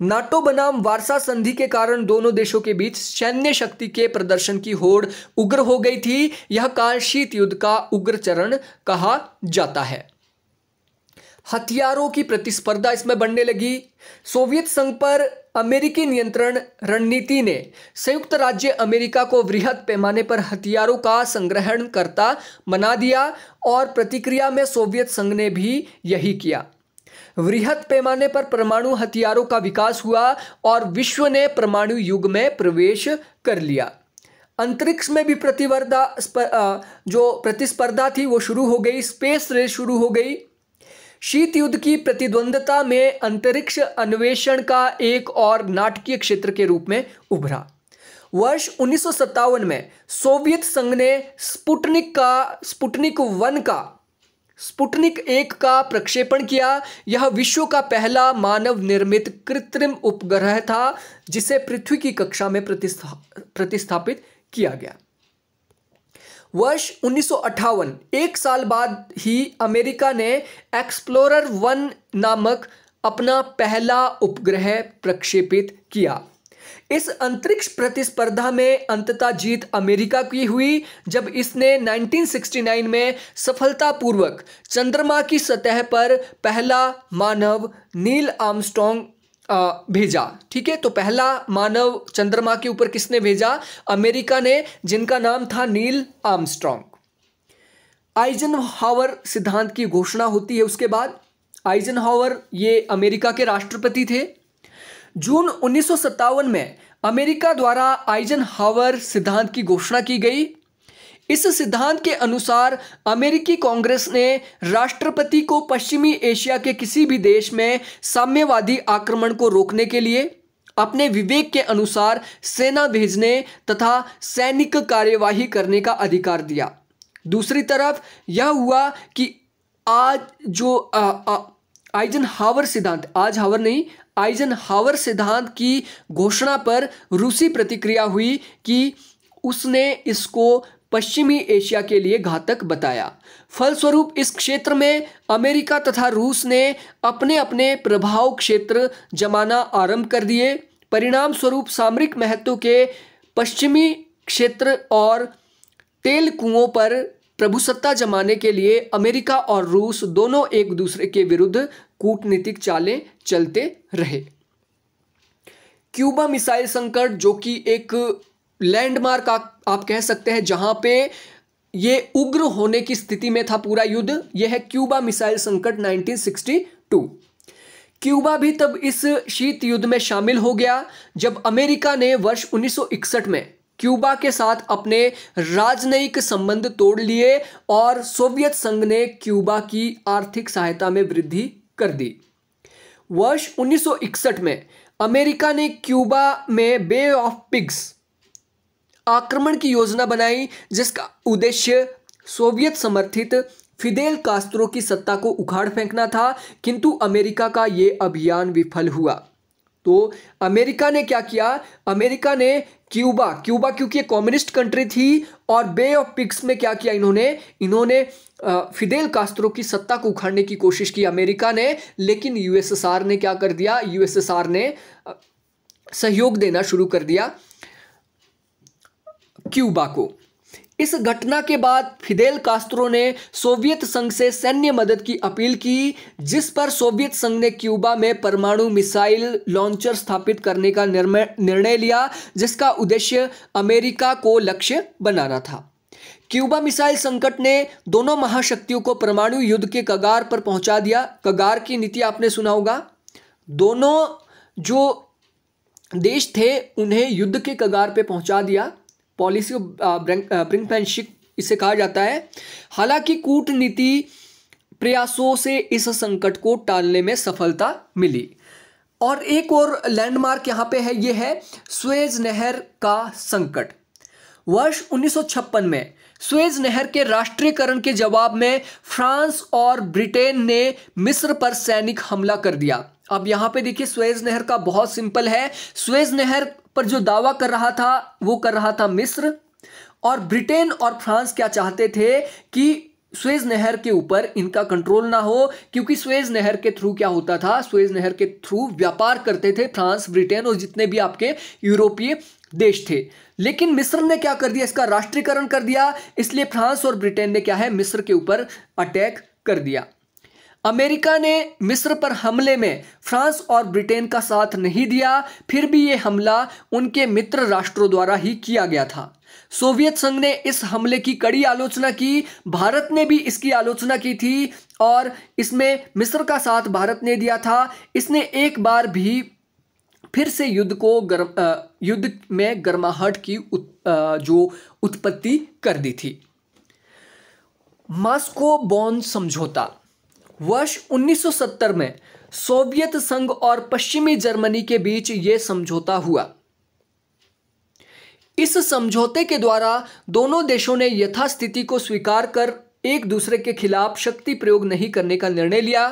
नाटो बनाम वारसा संधि के कारण दोनों देशों के बीच सैन्य शक्ति के प्रदर्शन की होड़ उग्र हो गई थी यह काल शीत युद्ध का उग्र चरण कहा जाता है हथियारों की प्रतिस्पर्धा इसमें बढ़ने लगी सोवियत संघ पर अमेरिकी नियंत्रण रणनीति ने संयुक्त राज्य अमेरिका को वृहद पैमाने पर हथियारों का संग्रहण करता बना दिया और प्रतिक्रिया में सोवियत संघ ने भी यही किया वृहत पैमाने पर परमाणु हथियारों का विकास हुआ और विश्व ने परमाणु युग में प्रवेश कर लिया अंतरिक्ष में भी प्रतिवर्धा जो प्रतिस्पर्धा थी वो शुरू हो गई स्पेस रेस शुरू हो गई शीत युद्ध की प्रतिद्वंदता में अंतरिक्ष अन्वेषण का एक और नाटकीय क्षेत्र के रूप में उभरा वर्ष उन्नीस में सोवियत संघ ने स्पुटनिक का स्पुटनिक वन का स्पुटनिक एक का प्रक्षेपण किया यह विश्व का पहला मानव निर्मित कृत्रिम उपग्रह था जिसे पृथ्वी की कक्षा में प्रतिस्था प्रतिस्थापित किया गया वर्ष उन्नीस एक साल बाद ही अमेरिका ने एक्सप्लोरर वन नामक अपना पहला उपग्रह प्रक्षेपित किया इस अंतरिक्ष प्रतिस्पर्धा में अंततः जीत अमेरिका की हुई जब इसने 1969 में सफलतापूर्वक चंद्रमा की सतह पर पहला मानव नील आर्मस्ट्रॉन्ग भेजा ठीक है तो पहला मानव चंद्रमा के ऊपर किसने भेजा अमेरिका ने जिनका नाम था नील आमस्ट्रॉन्ग आइजन हावर सिद्धांत की घोषणा होती है उसके बाद आइजन हावर ये अमेरिका के राष्ट्रपति थे जून उन्नीस में अमेरिका द्वारा आइजन हावर सिद्धांत की घोषणा की गई इस सिद्धांत के अनुसार अमेरिकी कांग्रेस ने राष्ट्रपति को पश्चिमी एशिया के किसी भी देश में साम्यवादी आक्रमण को रोकने के लिए अपने विवेक के अनुसार सेना भेजने तथा सैनिक कार्यवाही करने का अधिकार दिया दूसरी तरफ यह हुआ कि आज जो आ, आ, आइजन हावर सिद्धांत आज हावर नहीं आइजनहावर सिद्धांत की घोषणा पर रूसी प्रतिक्रिया हुई कि उसने इसको पश्चिमी एशिया के लिए घातक बताया फलस्वरूप इस क्षेत्र में अमेरिका तथा रूस ने अपने अपने प्रभाव क्षेत्र जमाना आरंभ कर दिए परिणाम स्वरूप सामरिक महत्व के पश्चिमी क्षेत्र और तेल कुओं पर प्रभुसत्ता जमाने के लिए अमेरिका और रूस दोनों एक दूसरे के विरुद्ध कूटनीतिक चालें चलते रहे क्यूबा मिसाइल संकट जो कि एक लैंडमार्क आप, आप कह सकते हैं जहां पे ये उग्र होने की स्थिति में था पूरा युद्ध यह है क्यूबा मिसाइल संकट 1962 क्यूबा भी तब इस शीत युद्ध में शामिल हो गया जब अमेरिका ने वर्ष 1961 में क्यूबा के साथ अपने राजनयिक संबंध तोड़ लिए और सोवियत संघ ने क्यूबा की आर्थिक सहायता में वृद्धि कर दी वर्ष 1961 में अमेरिका ने क्यूबा में बे ऑफ पिग्स आक्रमण की योजना बनाई जिसका उद्देश्य सोवियत समर्थित फिदेल कास्त्रो की सत्ता को उखाड़ फेंकना था किंतु अमेरिका का ये अभियान विफल हुआ तो अमेरिका ने क्या किया अमेरिका ने क्यूबा क्यूबा क्योंकि कम्युनिस्ट कंट्री थी और बे ऑफ पिग्स में क्या किया इन्होंने इन्होंने फिदेल कास्त्रो की सत्ता को उखाड़ने की कोशिश की अमेरिका ने लेकिन यूएसएसआर ने क्या कर दिया यूएसएसआर ने सहयोग देना शुरू कर दिया क्यूबा को इस घटना के बाद फिदेल कास्त्रो ने सोवियत संघ से सैन्य मदद की अपील की जिस पर सोवियत संघ ने क्यूबा में परमाणु मिसाइल लॉन्चर स्थापित करने का निर्णय लिया जिसका उद्देश्य अमेरिका को लक्ष्य बनाना था क्यूबा मिसाइल संकट ने दोनों महाशक्तियों को परमाणु युद्ध के कगार पर पहुंचा दिया कगार की नीति आपने सुना होगा दोनों जो देश थे उन्हें युद्ध के कगार पर पहुंचा दिया पॉलिसी ब्रिंकमैनशिप इसे कहा जाता है हालांकि कूटनीति प्रयासों से इस संकट को टालने में सफलता मिली और एक और लैंडमार्क यहाँ पे है ये है स्वेज नहर का संकट वर्ष 1956 में स्वेज नहर के राष्ट्रीयकरण के जवाब में फ्रांस और ब्रिटेन ने मिस्र पर सैनिक हमला कर दिया अब यहां पे देखिए स्वेज नहर का बहुत सिंपल है स्वेज नहर पर जो दावा कर रहा था वो कर रहा था मिस्र और ब्रिटेन और फ्रांस क्या चाहते थे कि स्वेज नहर के ऊपर इनका कंट्रोल ना हो क्योंकि स्वेज नहर के थ्रू क्या होता था स्वेज नहर के थ्रू व्यापार करते थे फ्रांस ब्रिटेन और जितने भी आपके यूरोपीय देश थे लेकिन मिस्र ने क्या कर दिया इसका राष्ट्रीयकरण कर दिया इसलिए फ्रांस और ब्रिटेन ने क्या है मिस्र के ऊपर अटैक कर दिया अमेरिका ने मिस्र पर हमले में फ्रांस और ब्रिटेन का साथ नहीं दिया फिर भी ये हमला उनके मित्र राष्ट्रों द्वारा ही किया गया था सोवियत संघ ने इस हमले की कड़ी आलोचना की भारत ने भी इसकी आलोचना की थी और इसमें मिस्र का साथ भारत ने दिया था इसने एक बार भी फिर से युद्ध को गर्म युद्ध में गर्माहट की उत, आ, जो उत्पत्ति कर दी थी मास्को बॉन समझौता वर्ष 1970 में सोवियत संघ और पश्चिमी जर्मनी के बीच यह समझौता हुआ इस समझौते के द्वारा दोनों देशों ने यथास्थिति को स्वीकार कर एक दूसरे के खिलाफ शक्ति प्रयोग नहीं करने का निर्णय लिया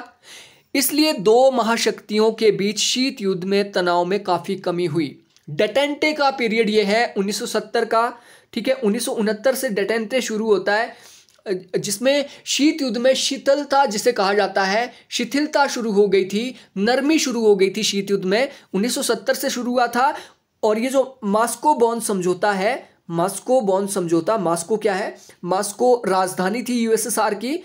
इसलिए दो महाशक्तियों के बीच शीत युद्ध में तनाव में काफ़ी कमी हुई डेटेंटे का पीरियड यह है 1970 का ठीक है उन्नीस से डेटेंटे शुरू होता है जिसमें शीत युद्ध में शीतलता जिसे कहा जाता है शिथिलता शुरू हो गई थी नरमी शुरू हो गई थी शीत युद्ध में 1970 से शुरू हुआ था और ये जो मास्को बॉन्ड समझौता है मास्को बॉन्ड समझौता मास्को क्या है मास्को राजधानी थी यूएसएसआर की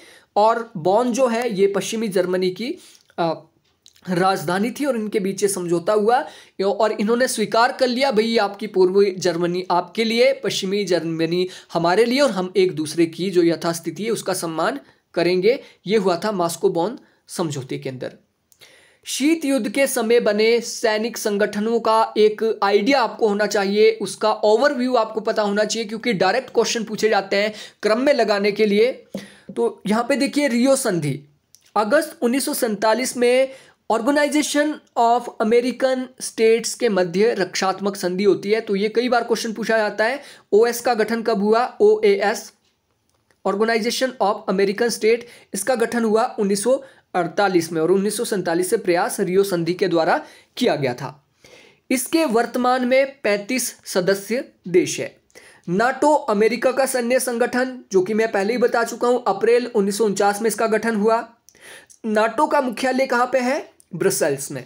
और बॉन्ड जो है ये पश्चिमी जर्मनी की राजधानी थी और इनके बीच ये समझौता हुआ और इन्होंने स्वीकार कर लिया भई आपकी पूर्वी जर्मनी आपके लिए पश्चिमी जर्मनी हमारे लिए और हम एक दूसरे की जो यथास्थिति है उसका सम्मान करेंगे ये हुआ था मास्को बॉन समझौते के अंदर शीत युद्ध के समय बने सैनिक संगठनों का एक आइडिया आपको होना चाहिए उसका ओवरव्यू आपको पता होना चाहिए क्योंकि डायरेक्ट क्वेश्चन पूछे जाते हैं क्रम में लगाने के लिए तो यहाँ पे देखिए रियो संधि अगस्त उन्नीस में ऑर्गेनाइजेशन ऑफ अमेरिकन स्टेट्स के मध्य रक्षात्मक संधि होती है तो ये कई बार क्वेश्चन पूछा जाता है ओएस का गठन कब हुआ O organization of American state इसका गठन हुआ 1948 में और उन्नीस से प्रयास रियो संधि के द्वारा किया गया था इसके वर्तमान में 35 सदस्य देश है नाटो अमेरिका का सैन्य संगठन जो कि मैं पहले ही बता चुका हूं अप्रैल उन्नीस में इसका गठन हुआ नाटो का मुख्यालय कहाँ पे है ब्रसल्स में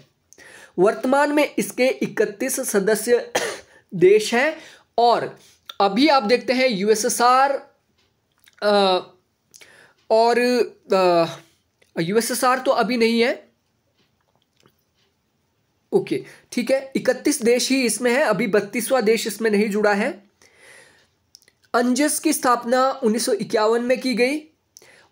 वर्तमान में इसके 31 सदस्य देश हैं और अभी आप देखते हैं यूएसएसआर और यूएसएसआर तो अभी नहीं है ओके ठीक है 31 देश ही इसमें है अभी बत्तीसवां देश इसमें नहीं जुड़ा है अंजस की स्थापना उन्नीस में की गई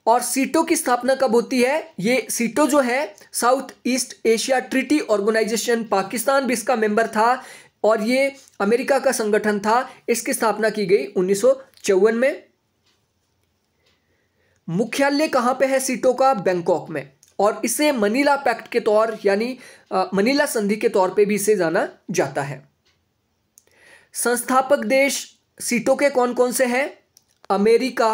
और सीटो की स्थापना कब होती है ये सीटो जो है south east Asia treaty organization Pakistan भी इसका मेंबर था और ये अमेरिका का संगठन था इसकी स्थापना की गई उन्नीस में मुख्यालय कहां पे है सीटो का बैंकॉक में और इसे मनीला पैक्ट के तौर यानी मनीला संधि के तौर पे भी इसे जाना जाता है संस्थापक देश सीटों के कौन कौन से हैं America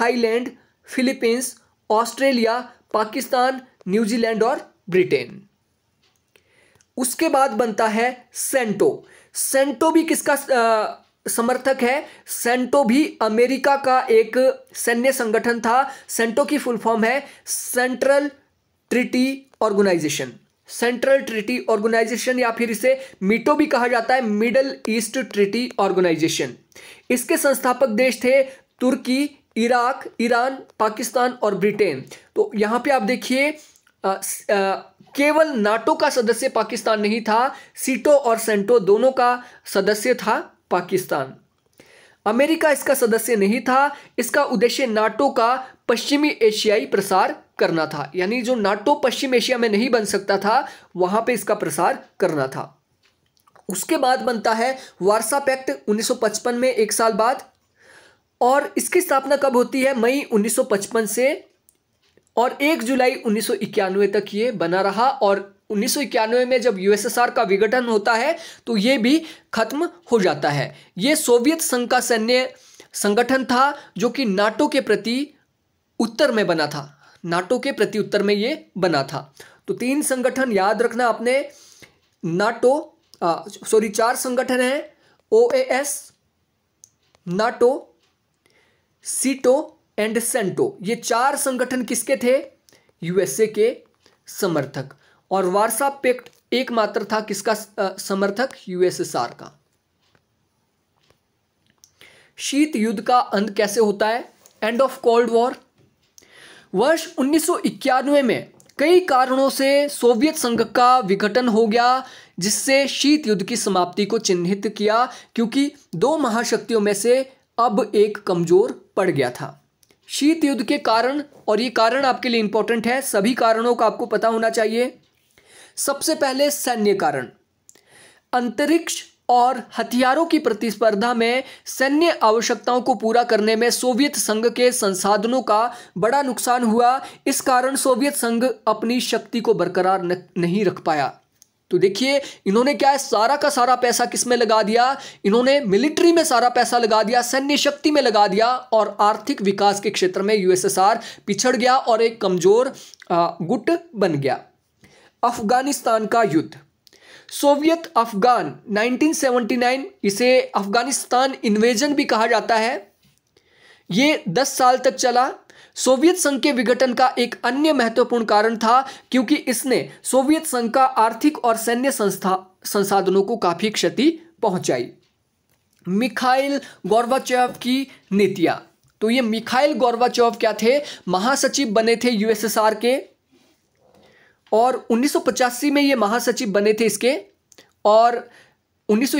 Thailand Philippines Australia Pakistan New Zealand और ब्रिटेन उसके बाद बनता है सेंटो सेंटो भी किसका समर्थक है सेंटो भी अमेरिका का एक सैन्य संगठन था सेंटो की फुल फॉर्म है central treaty organization central treaty organization या फिर इसे मिटो भी कहा जाता है मिडल ईस्ट ट्रिटी ऑर्गेनाइजेशन इसके संस्थापक देश थे तुर्की इराक ईरान पाकिस्तान और ब्रिटेन तो यहाँ पे आप देखिए केवल नाटो का सदस्य पाकिस्तान नहीं था सीटो और सेंटो दोनों का सदस्य था पाकिस्तान अमेरिका इसका सदस्य नहीं था इसका उद्देश्य नाटो का पश्चिमी एशियाई प्रसार करना था यानी जो नाटो पश्चिम एशिया में नहीं बन सकता था वहां पे इसका प्रसार करना था उसके बाद बनता है वार्सा पैक्ट 1955 में एक साल बाद और इसकी स्थापना कब होती है मई 1955 से और 1 जुलाई उन्नीस तक ये बना रहा और उन्नीस में जब यूएसएसआर का विघटन होता है तो ये भी खत्म हो जाता है ये सोवियत संघ का सैन्य संगठन था जो कि नाटो के प्रति उत्तर में बना था नाटो के प्रति उत्तर में ये बना था तो तीन संगठन याद रखना आपने नाटो सॉरी चार संगठन हैं O A S NATO SEATO and CENTO ये चार संगठन किसके थे यूएसए के समर्थक और वार्सा पेक्ट एकमात्र था किसका समर्थक यूएसएसआर का शीत युद्ध का अंत कैसे होता है एंड ऑफ कोल्ड वॉर वर्ष उन्नीस में कई कारणों से सोवियत संघ का विघटन हो गया जिससे शीत युद्ध की समाप्ति को चिन्हित किया क्योंकि दो महाशक्तियों में से अब एक कमज़ोर पड़ गया था शीत युद्ध के कारण और ये कारण आपके लिए इंपॉर्टेंट है सभी कारणों का आपको पता होना चाहिए सबसे पहले सैन्य कारण अंतरिक्ष और हथियारों की प्रतिस्पर्धा में सैन्य आवश्यकताओं को पूरा करने में सोवियत संघ के संसाधनों का बड़ा नुकसान हुआ इस कारण सोवियत संघ अपनी शक्ति को बरकरार नहीं रख पाया तो देखिए इन्होंने क्या है सारा का सारा पैसा किस में लगा दिया इन्होंने मिलिट्री में सारा पैसा लगा दिया सैन्य शक्ति में लगा दिया और आर्थिक विकास के क्षेत्र में यूएसएसआर पिछड़ गया और एक कमजोर गुट बन गया अफगानिस्तान का युद्ध सोवियत अफगान 1979 इसे अफगानिस्तान इन्वेजन भी कहा जाता है ये दस साल तक चला सोवियत संघ के विघटन का एक अन्य महत्वपूर्ण कारण था क्योंकि इसने सोवियत संघ का आर्थिक और सैन्य संस्था संसाधनों को काफ़ी क्षति पहुंचाई मिखाइल गौरवाचेव की नीतियां तो ये मिखाइल गौरवाचेव क्या थे महासचिव बने थे यूएसएसआर के और उन्नीस में ये महासचिव बने थे इसके और उन्नीस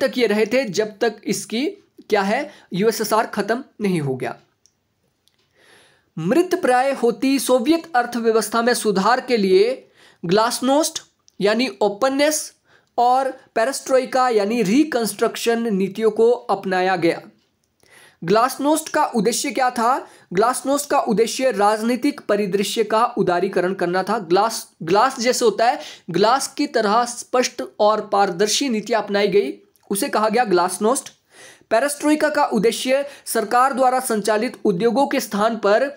तक ये रहे थे जब तक इसकी क्या है यूएसएसआर खत्म नहीं हो गया मृत प्राय होती सोवियत अर्थव्यवस्था में सुधार के लिए ग्लासनोस्ट यानी ओपननेस और पेरेस्ट्रोइका यानी रिकंस्ट्रक्शन नीतियों को अपनाया गया ग्लासनोस्ट का उद्देश्य क्या था ग्लासनोस्ट का उद्देश्य राजनीतिक परिदृश्य का उदारीकरण करना था ग्लास ग्लास जैसे होता है ग्लास की तरह स्पष्ट और पारदर्शी नीति अपनाई गई उसे कहा गया ग्लासनोस्ट पेरेस्ट्रोइका का उद्देश्य सरकार द्वारा संचालित उद्योगों के स्थान पर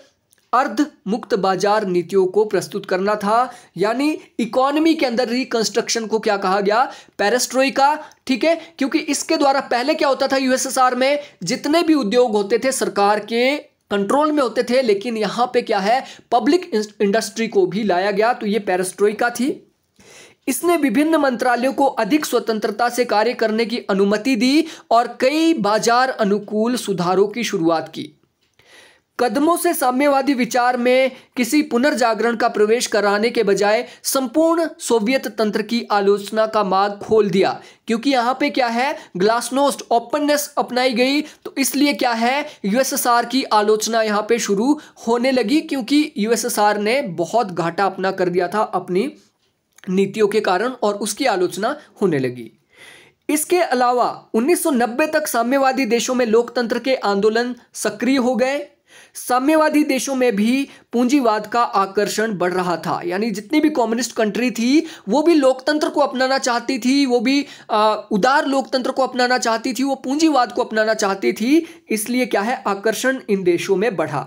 अर्ध मुक्त बाजार नीतियों को प्रस्तुत करना था यानी इकोनॉमी के अंदर रिकंस्ट्रक्शन को क्या कहा गया पेरेस्ट्रोई का ठीक है क्योंकि इसके द्वारा पहले क्या होता था यूएसएसआर में जितने भी उद्योग होते थे सरकार के कंट्रोल में होते थे लेकिन यहां पे क्या है पब्लिक इंडस्ट्री को भी लाया गया तो ये का थी इसने विभिन्न मंत्रालयों को अधिक स्वतंत्रता से कार्य करने की अनुमति दी और कई बाजार अनुकूल सुधारों की शुरुआत की कदमों से साम्यवादी विचार में किसी पुनर्जागरण का प्रवेश कराने के बजाय संपूर्ण सोवियत तंत्र की आलोचना का मार्ग खोल दिया क्योंकि यहाँ पे क्या है ग्लासनोस्ट ओपननेस अपनाई गई तो इसलिए क्या है यूएसएसआर की आलोचना यहाँ पे शुरू होने लगी क्योंकि यूएसएसआर ने बहुत घाटा अपना कर दिया था अपनी नीतियों के कारण और उसकी आलोचना होने लगी इसके अलावा 1990 तक साम्यवादी देशों में लोकतंत्र के आंदोलन सक्रिय हो गए साम्यवादी देशों में भी पूंजीवाद का आकर्षण बढ़ रहा था यानी जितनी भी कम्युनिस्ट कंट्री थी वो भी लोकतंत्र को अपनाना चाहती थी वो भी आ, उदार लोकतंत्र को अपनाना चाहती थी वो पूंजीवाद को अपनाना चाहती थी इसलिए क्या है आकर्षण इन देशों में बढ़ा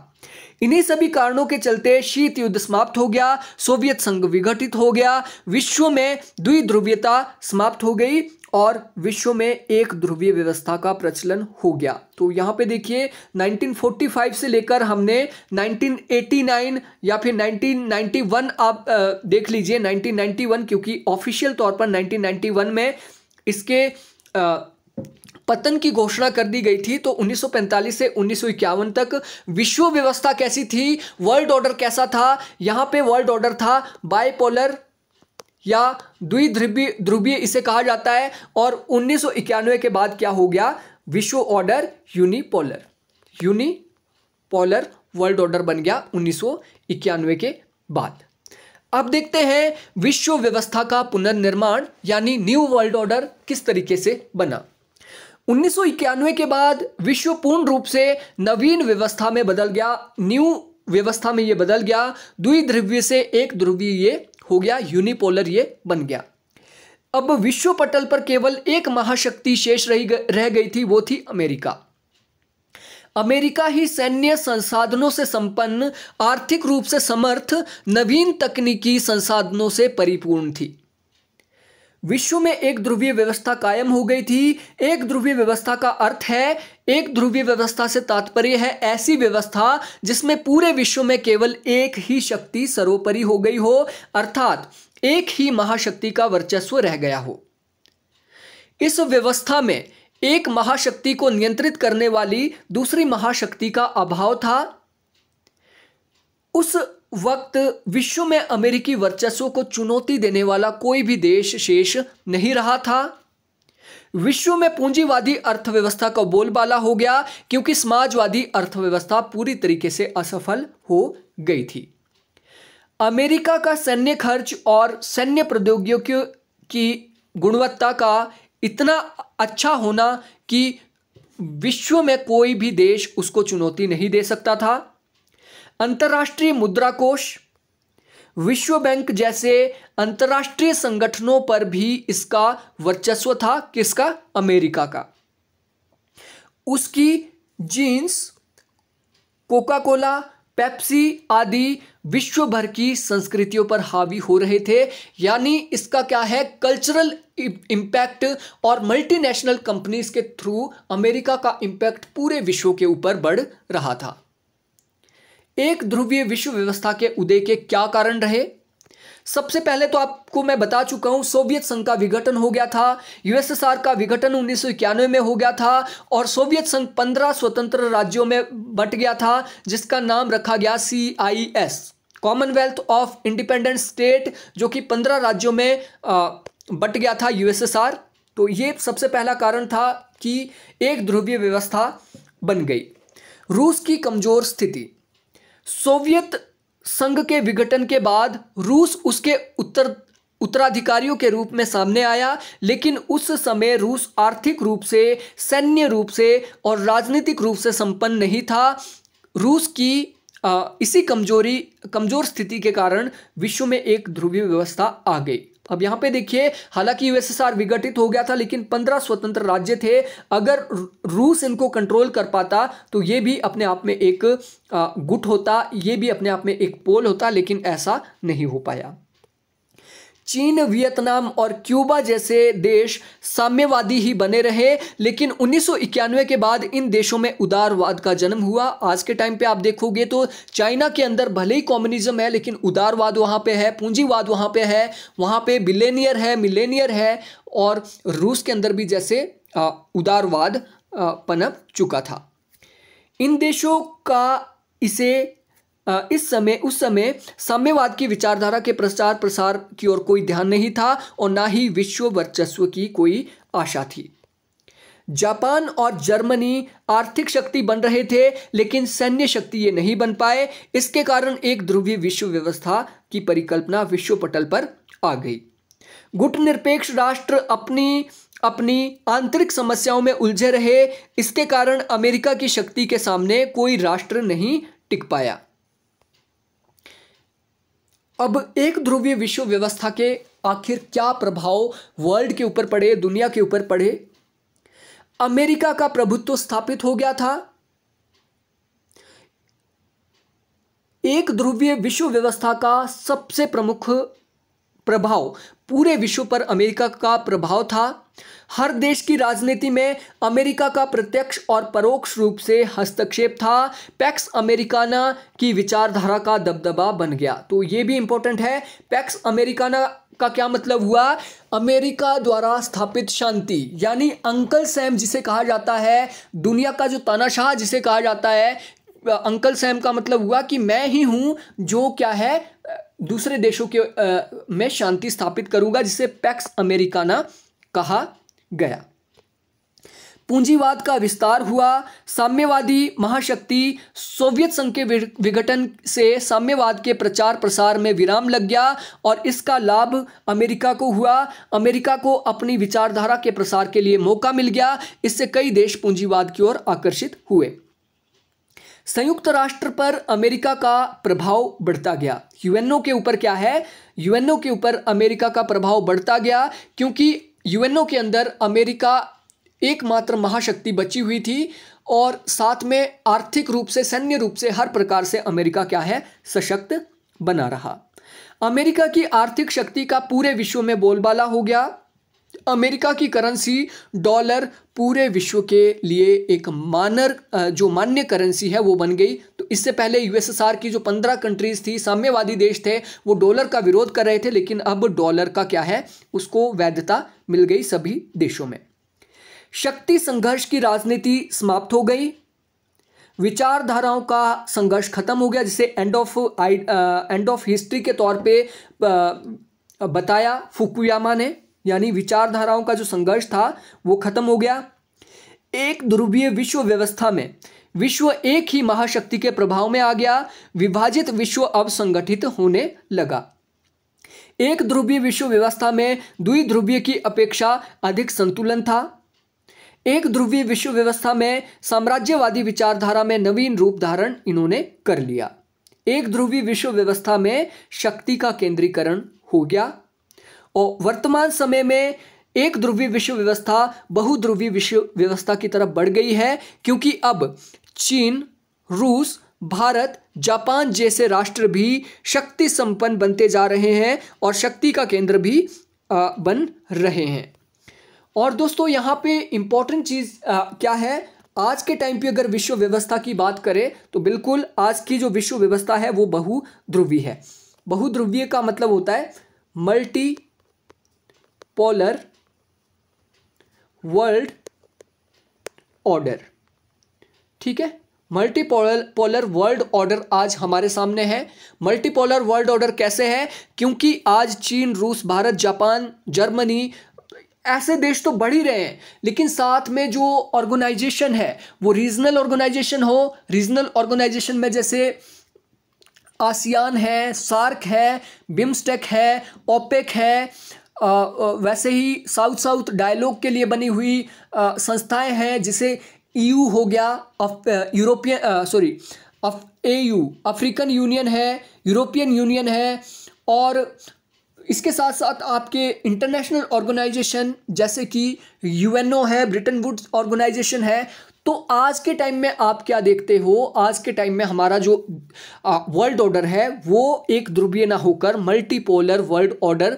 इन्हीं सभी कारणों के चलते शीत युद्ध समाप्त हो गया सोवियत संघ विघटित हो गया विश्व में द्विध्रुवीयता समाप्त हो गई और विश्व में एक ध्रुवीय व्यवस्था का प्रचलन हो गया तो यहाँ पे देखिए 1945 से लेकर हमने 1989 या फिर 1991 आप देख लीजिए 1991 क्योंकि ऑफिशियल तौर पर 1991 में इसके आ, पतन की घोषणा कर दी गई थी तो 1945 से उन्नीस तक विश्व व्यवस्था कैसी थी वर्ल्ड ऑर्डर कैसा था यहाँ पे वर्ल्ड ऑर्डर था बायपोलर या ध्रुवी ध्रुवीय इसे कहा जाता है और उन्नीस के बाद क्या हो गया विश्व order unipolar unipolar world order बन गया उन्नीस के बाद अब देखते हैं विश्व व्यवस्था का पुनर्निर्माण यानी न्यू वर्ल्ड ऑर्डर किस तरीके से बना उन्नीस के बाद विश्व पूर्ण रूप से नवीन व्यवस्था में बदल गया न्यू व्यवस्था में यह बदल गया द्विध्रुवीय से एक ध्रुवीय ये हो गया यूनिपोलर ये बन गया अब विश्व पटल पर केवल एक महाशक्ति शेष रही रह गई थी वो थी अमेरिका अमेरिका ही सैन्य संसाधनों से संपन्न आर्थिक रूप से समर्थ नवीन तकनीकी संसाधनों से परिपूर्ण थी विश्व में एक ध्रुवीय व्यवस्था कायम हो गई थी एक ध्रुवीय व्यवस्था का अर्थ है एक ध्रुवीय व्यवस्था से तात्पर्य है ऐसी व्यवस्था जिसमें पूरे विश्व में केवल एक ही शक्ति सर्वोपरि हो गई हो अर्थात एक ही महाशक्ति का वर्चस्व रह गया हो इस व्यवस्था में एक महाशक्ति को नियंत्रित करने वाली दूसरी महाशक्ति का अभाव था उस वक्त विश्व में अमेरिकी वर्चस्व को चुनौती देने वाला कोई भी देश शेष नहीं रहा था विश्व में पूंजीवादी अर्थव्यवस्था का बोलबाला हो गया क्योंकि समाजवादी अर्थव्यवस्था पूरी तरीके से असफल हो गई थी अमेरिका का सैन्य खर्च और सैन्य प्रौद्योगिकियों की गुणवत्ता का इतना अच्छा होना कि विश्व में कोई भी देश उसको चुनौती नहीं दे सकता था अंतर्राष्ट्रीय मुद्रा कोष विश्व बैंक जैसे अंतर्राष्ट्रीय संगठनों पर भी इसका वर्चस्व था किसका अमेरिका का उसकी जीन्स कोका कोला पेप्सी आदि विश्व भर की संस्कृतियों पर हावी हो रहे थे यानी इसका क्या है कल्चरल इम्पैक्ट और मल्टीनेशनल कंपनीज के थ्रू अमेरिका का इम्पैक्ट पूरे विश्व के ऊपर बढ़ रहा था एक ध्रुवीय विश्व व्यवस्था के उदय के क्या कारण रहे सबसे पहले तो आपको मैं बता चुका हूं सोवियत संघ का विघटन हो गया था यूएसएसआर का विघटन उन्नीस में हो गया था और सोवियत संघ पंद्रह स्वतंत्र राज्यों में बट गया था जिसका नाम रखा गया C I S commonwealth of independent state जो कि पंद्रह राज्यों में बट गया था यूएसएसआर तो ये सबसे पहला कारण था कि एक ध्रुवीय व्यवस्था बन गई रूस की कमज़ोर स्थिति सोवियत संघ के विघटन के बाद रूस उसके उत्तर उत्तराधिकारियों के रूप में सामने आया लेकिन उस समय रूस आर्थिक रूप से सैन्य रूप से और राजनीतिक रूप से संपन्न नहीं था रूस की इसी कमजोरी कमजोर स्थिति के कारण विश्व में एक ध्रुवीय व्यवस्था आ गई अब यहां पे देखिए हालांकि यूएसएसआर विघटित हो गया था लेकिन पंद्रह स्वतंत्र राज्य थे अगर रूस इनको कंट्रोल कर पाता तो ये भी अपने आप में एक गुट होता ये भी अपने आप में एक पोल होता लेकिन ऐसा नहीं हो पाया चीन वियतनाम और क्यूबा जैसे देश साम्यवादी ही बने रहे लेकिन उन्नीस के बाद इन देशों में उदारवाद का जन्म हुआ आज के टाइम पे आप देखोगे तो चाइना के अंदर भले ही कम्युनिज्म है लेकिन उदारवाद वहाँ पे है पूंजीवाद वहाँ पे है वहाँ पे बिलेनियर है मिलेनियर है और रूस के अंदर भी जैसे उदारवाद पनप चुका था इन देशों का इसे इस समय उस समय साम्यवाद की विचारधारा के प्रचार प्रसार की ओर कोई ध्यान नहीं था और ना ही विश्व वर्चस्व की कोई आशा थी जापान और जर्मनी आर्थिक शक्ति बन रहे थे लेकिन सैन्य शक्ति ये नहीं बन पाए इसके कारण एक ध्रुवीय विश्व व्यवस्था की परिकल्पना विश्व पटल पर आ गई गुटनिरपेक्ष राष्ट्र अपनी अपनी आंतरिक समस्याओं में उलझे रहे इसके कारण अमेरिका की शक्ति के सामने कोई राष्ट्र नहीं टिक पाया अब एक ध्रुवीय विश्व व्यवस्था के आखिर क्या प्रभाव वर्ल्ड के ऊपर पड़े दुनिया के ऊपर पड़े अमेरिका का प्रभुत्व स्थापित हो गया था एक ध्रुवीय विश्व व्यवस्था का सबसे प्रमुख प्रभाव पूरे विश्व पर अमेरिका का प्रभाव था हर देश की राजनीति में अमेरिका का प्रत्यक्ष और परोक्ष रूप से हस्तक्षेप था पैक्स अमेरिकाना की विचारधारा का दबदबा बन गया तो ये भी इंपॉर्टेंट है पैक्स अमेरिकाना का क्या मतलब हुआ अमेरिका द्वारा स्थापित शांति यानी अंकल सैम जिसे कहा जाता है दुनिया का जो तानाशाह जिसे कहा जाता है अंकल सैम का मतलब हुआ कि मैं ही हूँ जो क्या है दूसरे देशों के आ, में शांति स्थापित करूंगा जिसे पैक्स अमेरिकाना कहा गया पूंजीवाद का विस्तार हुआ साम्यवादी महाशक्ति सोवियत संघ के विघटन से साम्यवाद के प्रचार प्रसार में विराम लग गया और इसका लाभ अमेरिका को हुआ अमेरिका को अपनी विचारधारा के प्रसार के लिए मौका मिल गया इससे कई देश पूंजीवाद की ओर आकर्षित हुए संयुक्त राष्ट्र पर अमेरिका का प्रभाव बढ़ता गया यूएनओ के ऊपर क्या है यूएनओ के ऊपर अमेरिका का प्रभाव बढ़ता गया क्योंकि यूएनओ के अंदर अमेरिका एकमात्र महाशक्ति बची हुई थी और साथ में आर्थिक रूप से सैन्य रूप से हर प्रकार से अमेरिका क्या है सशक्त बना रहा अमेरिका की आर्थिक शक्ति का पूरे विश्व में बोलबाला हो गया अमेरिका की करेंसी डॉलर पूरे विश्व के लिए एक मानर जो मान्य करेंसी है वो बन गई तो इससे पहले यूएसएसआर की जो पंद्रह कंट्रीज थी साम्यवादी देश थे वो डॉलर का विरोध कर रहे थे लेकिन अब डॉलर का क्या है उसको वैधता मिल गई सभी देशों में शक्ति संघर्ष की राजनीति समाप्त हो गई विचारधाराओं का संघर्ष खत्म हो गया जिसे end of end of history के तौर पे बताया फुकुयामा ने यानी विचारधाराओं का जो संघर्ष था वो खत्म हो गया एक ध्रुवीय विश्व व्यवस्था में विश्व एक ही महाशक्ति के प्रभाव में आ गया विभाजित विश्व अब संगठित होने लगा एक ध्रुवीय विश्व व्यवस्था में द्विध्रुवीय की अपेक्षा अधिक संतुलन था एक ध्रुवीय विश्व व्यवस्था में साम्राज्यवादी विचारधारा में नवीन रूप धारण इन्होंने कर लिया एक ध्रुवीय विश्व व्यवस्था में शक्ति का केंद्रीकरण हो गया और वर्तमान समय में एक ध्रुवीय विश्व व्यवस्था बहुध्रुवीय विश्व व्यवस्था की तरफ बढ़ गई है क्योंकि अब चीन रूस भारत जापान जैसे राष्ट्र भी शक्ति संपन्न बनते जा रहे हैं और शक्ति का केंद्र भी बन रहे हैं और दोस्तों यहाँ पे इम्पॉर्टेंट चीज़ क्या है आज के टाइम पे अगर विश्व व्यवस्था की बात करें तो बिल्कुल आज की जो विश्व व्यवस्था है वो बहुध्रुवीय है बहुध्रुवीय का मतलब होता है मल्टी पोलर वर्ल्ड ऑर्डर ठीक है मल्टीपोलर पोलर वर्ल्ड ऑर्डर आज हमारे सामने है मल्टीपोलर वर्ल्ड ऑर्डर कैसे है क्योंकि आज चीन रूस भारत जापान जर्मनी ऐसे देश तो बढ़ ही रहे हैं लेकिन साथ में जो ऑर्गेनाइजेशन है वो रीजनल ऑर्गेनाइजेशन हो रीजनल ऑर्गेनाइजेशन में जैसे आसियान है सार्क है बिम्स्टेक है ओपेक है वैसे ही साउथ साउथ डायलॉग के लिए बनी हुई संस्थाएं हैं जिसे ईयू e हो गया European sorry A U African union है यूरोपियन यूनियन है और इसके साथ साथ आपके इंटरनेशनल ऑर्गेनाइजेशन जैसे कि यूएनओ है ब्रिटेन वुड्स ऑर्गेनाइजेशन है तो आज के टाइम में आप क्या देखते हो आज के टाइम में हमारा जो वर्ल्ड ऑर्डर है वो एक ध्रुवीय ना होकर मल्टीपोलर वर्ल्ड ऑर्डर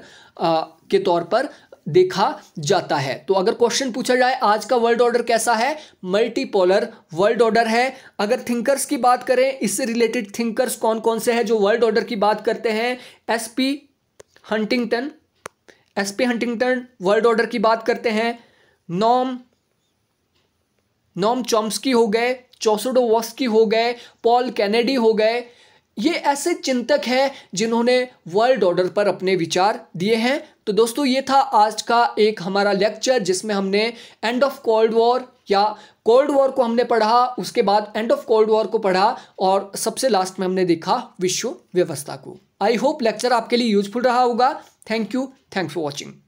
के तौर पर देखा जाता है तो अगर क्वेश्चन पूछा जाए आज का वर्ल्ड ऑर्डर कैसा है मल्टीपोलर वर्ल्ड ऑर्डर है अगर थिंकर्स की बात करें इससे रिलेटेड थिंकर्स कौन कौन से हैं जो वर्ल्ड ऑर्डर की बात करते हैं S P Huntington S P Huntington world order की बात करते हैं नॉम नॉम चॉम्स्की हो गए चौसडोवस्की हो गए पॉल कैनेडी हो गए ये ऐसे चिंतक हैं जिन्होंने वर्ल्ड ऑर्डर पर अपने विचार दिए हैं तो दोस्तों ये था आज का एक हमारा लेक्चर जिसमें हमने एंड ऑफ कोल्ड वॉर या कोल्ड वॉर को हमने पढ़ा उसके बाद एंड ऑफ कोल्ड वॉर को पढ़ा और सबसे लास्ट में हमने देखा विश्व व्यवस्था को आई होप लेक्चर आपके लिए यूजफुल रहा होगा thank you thanks for watching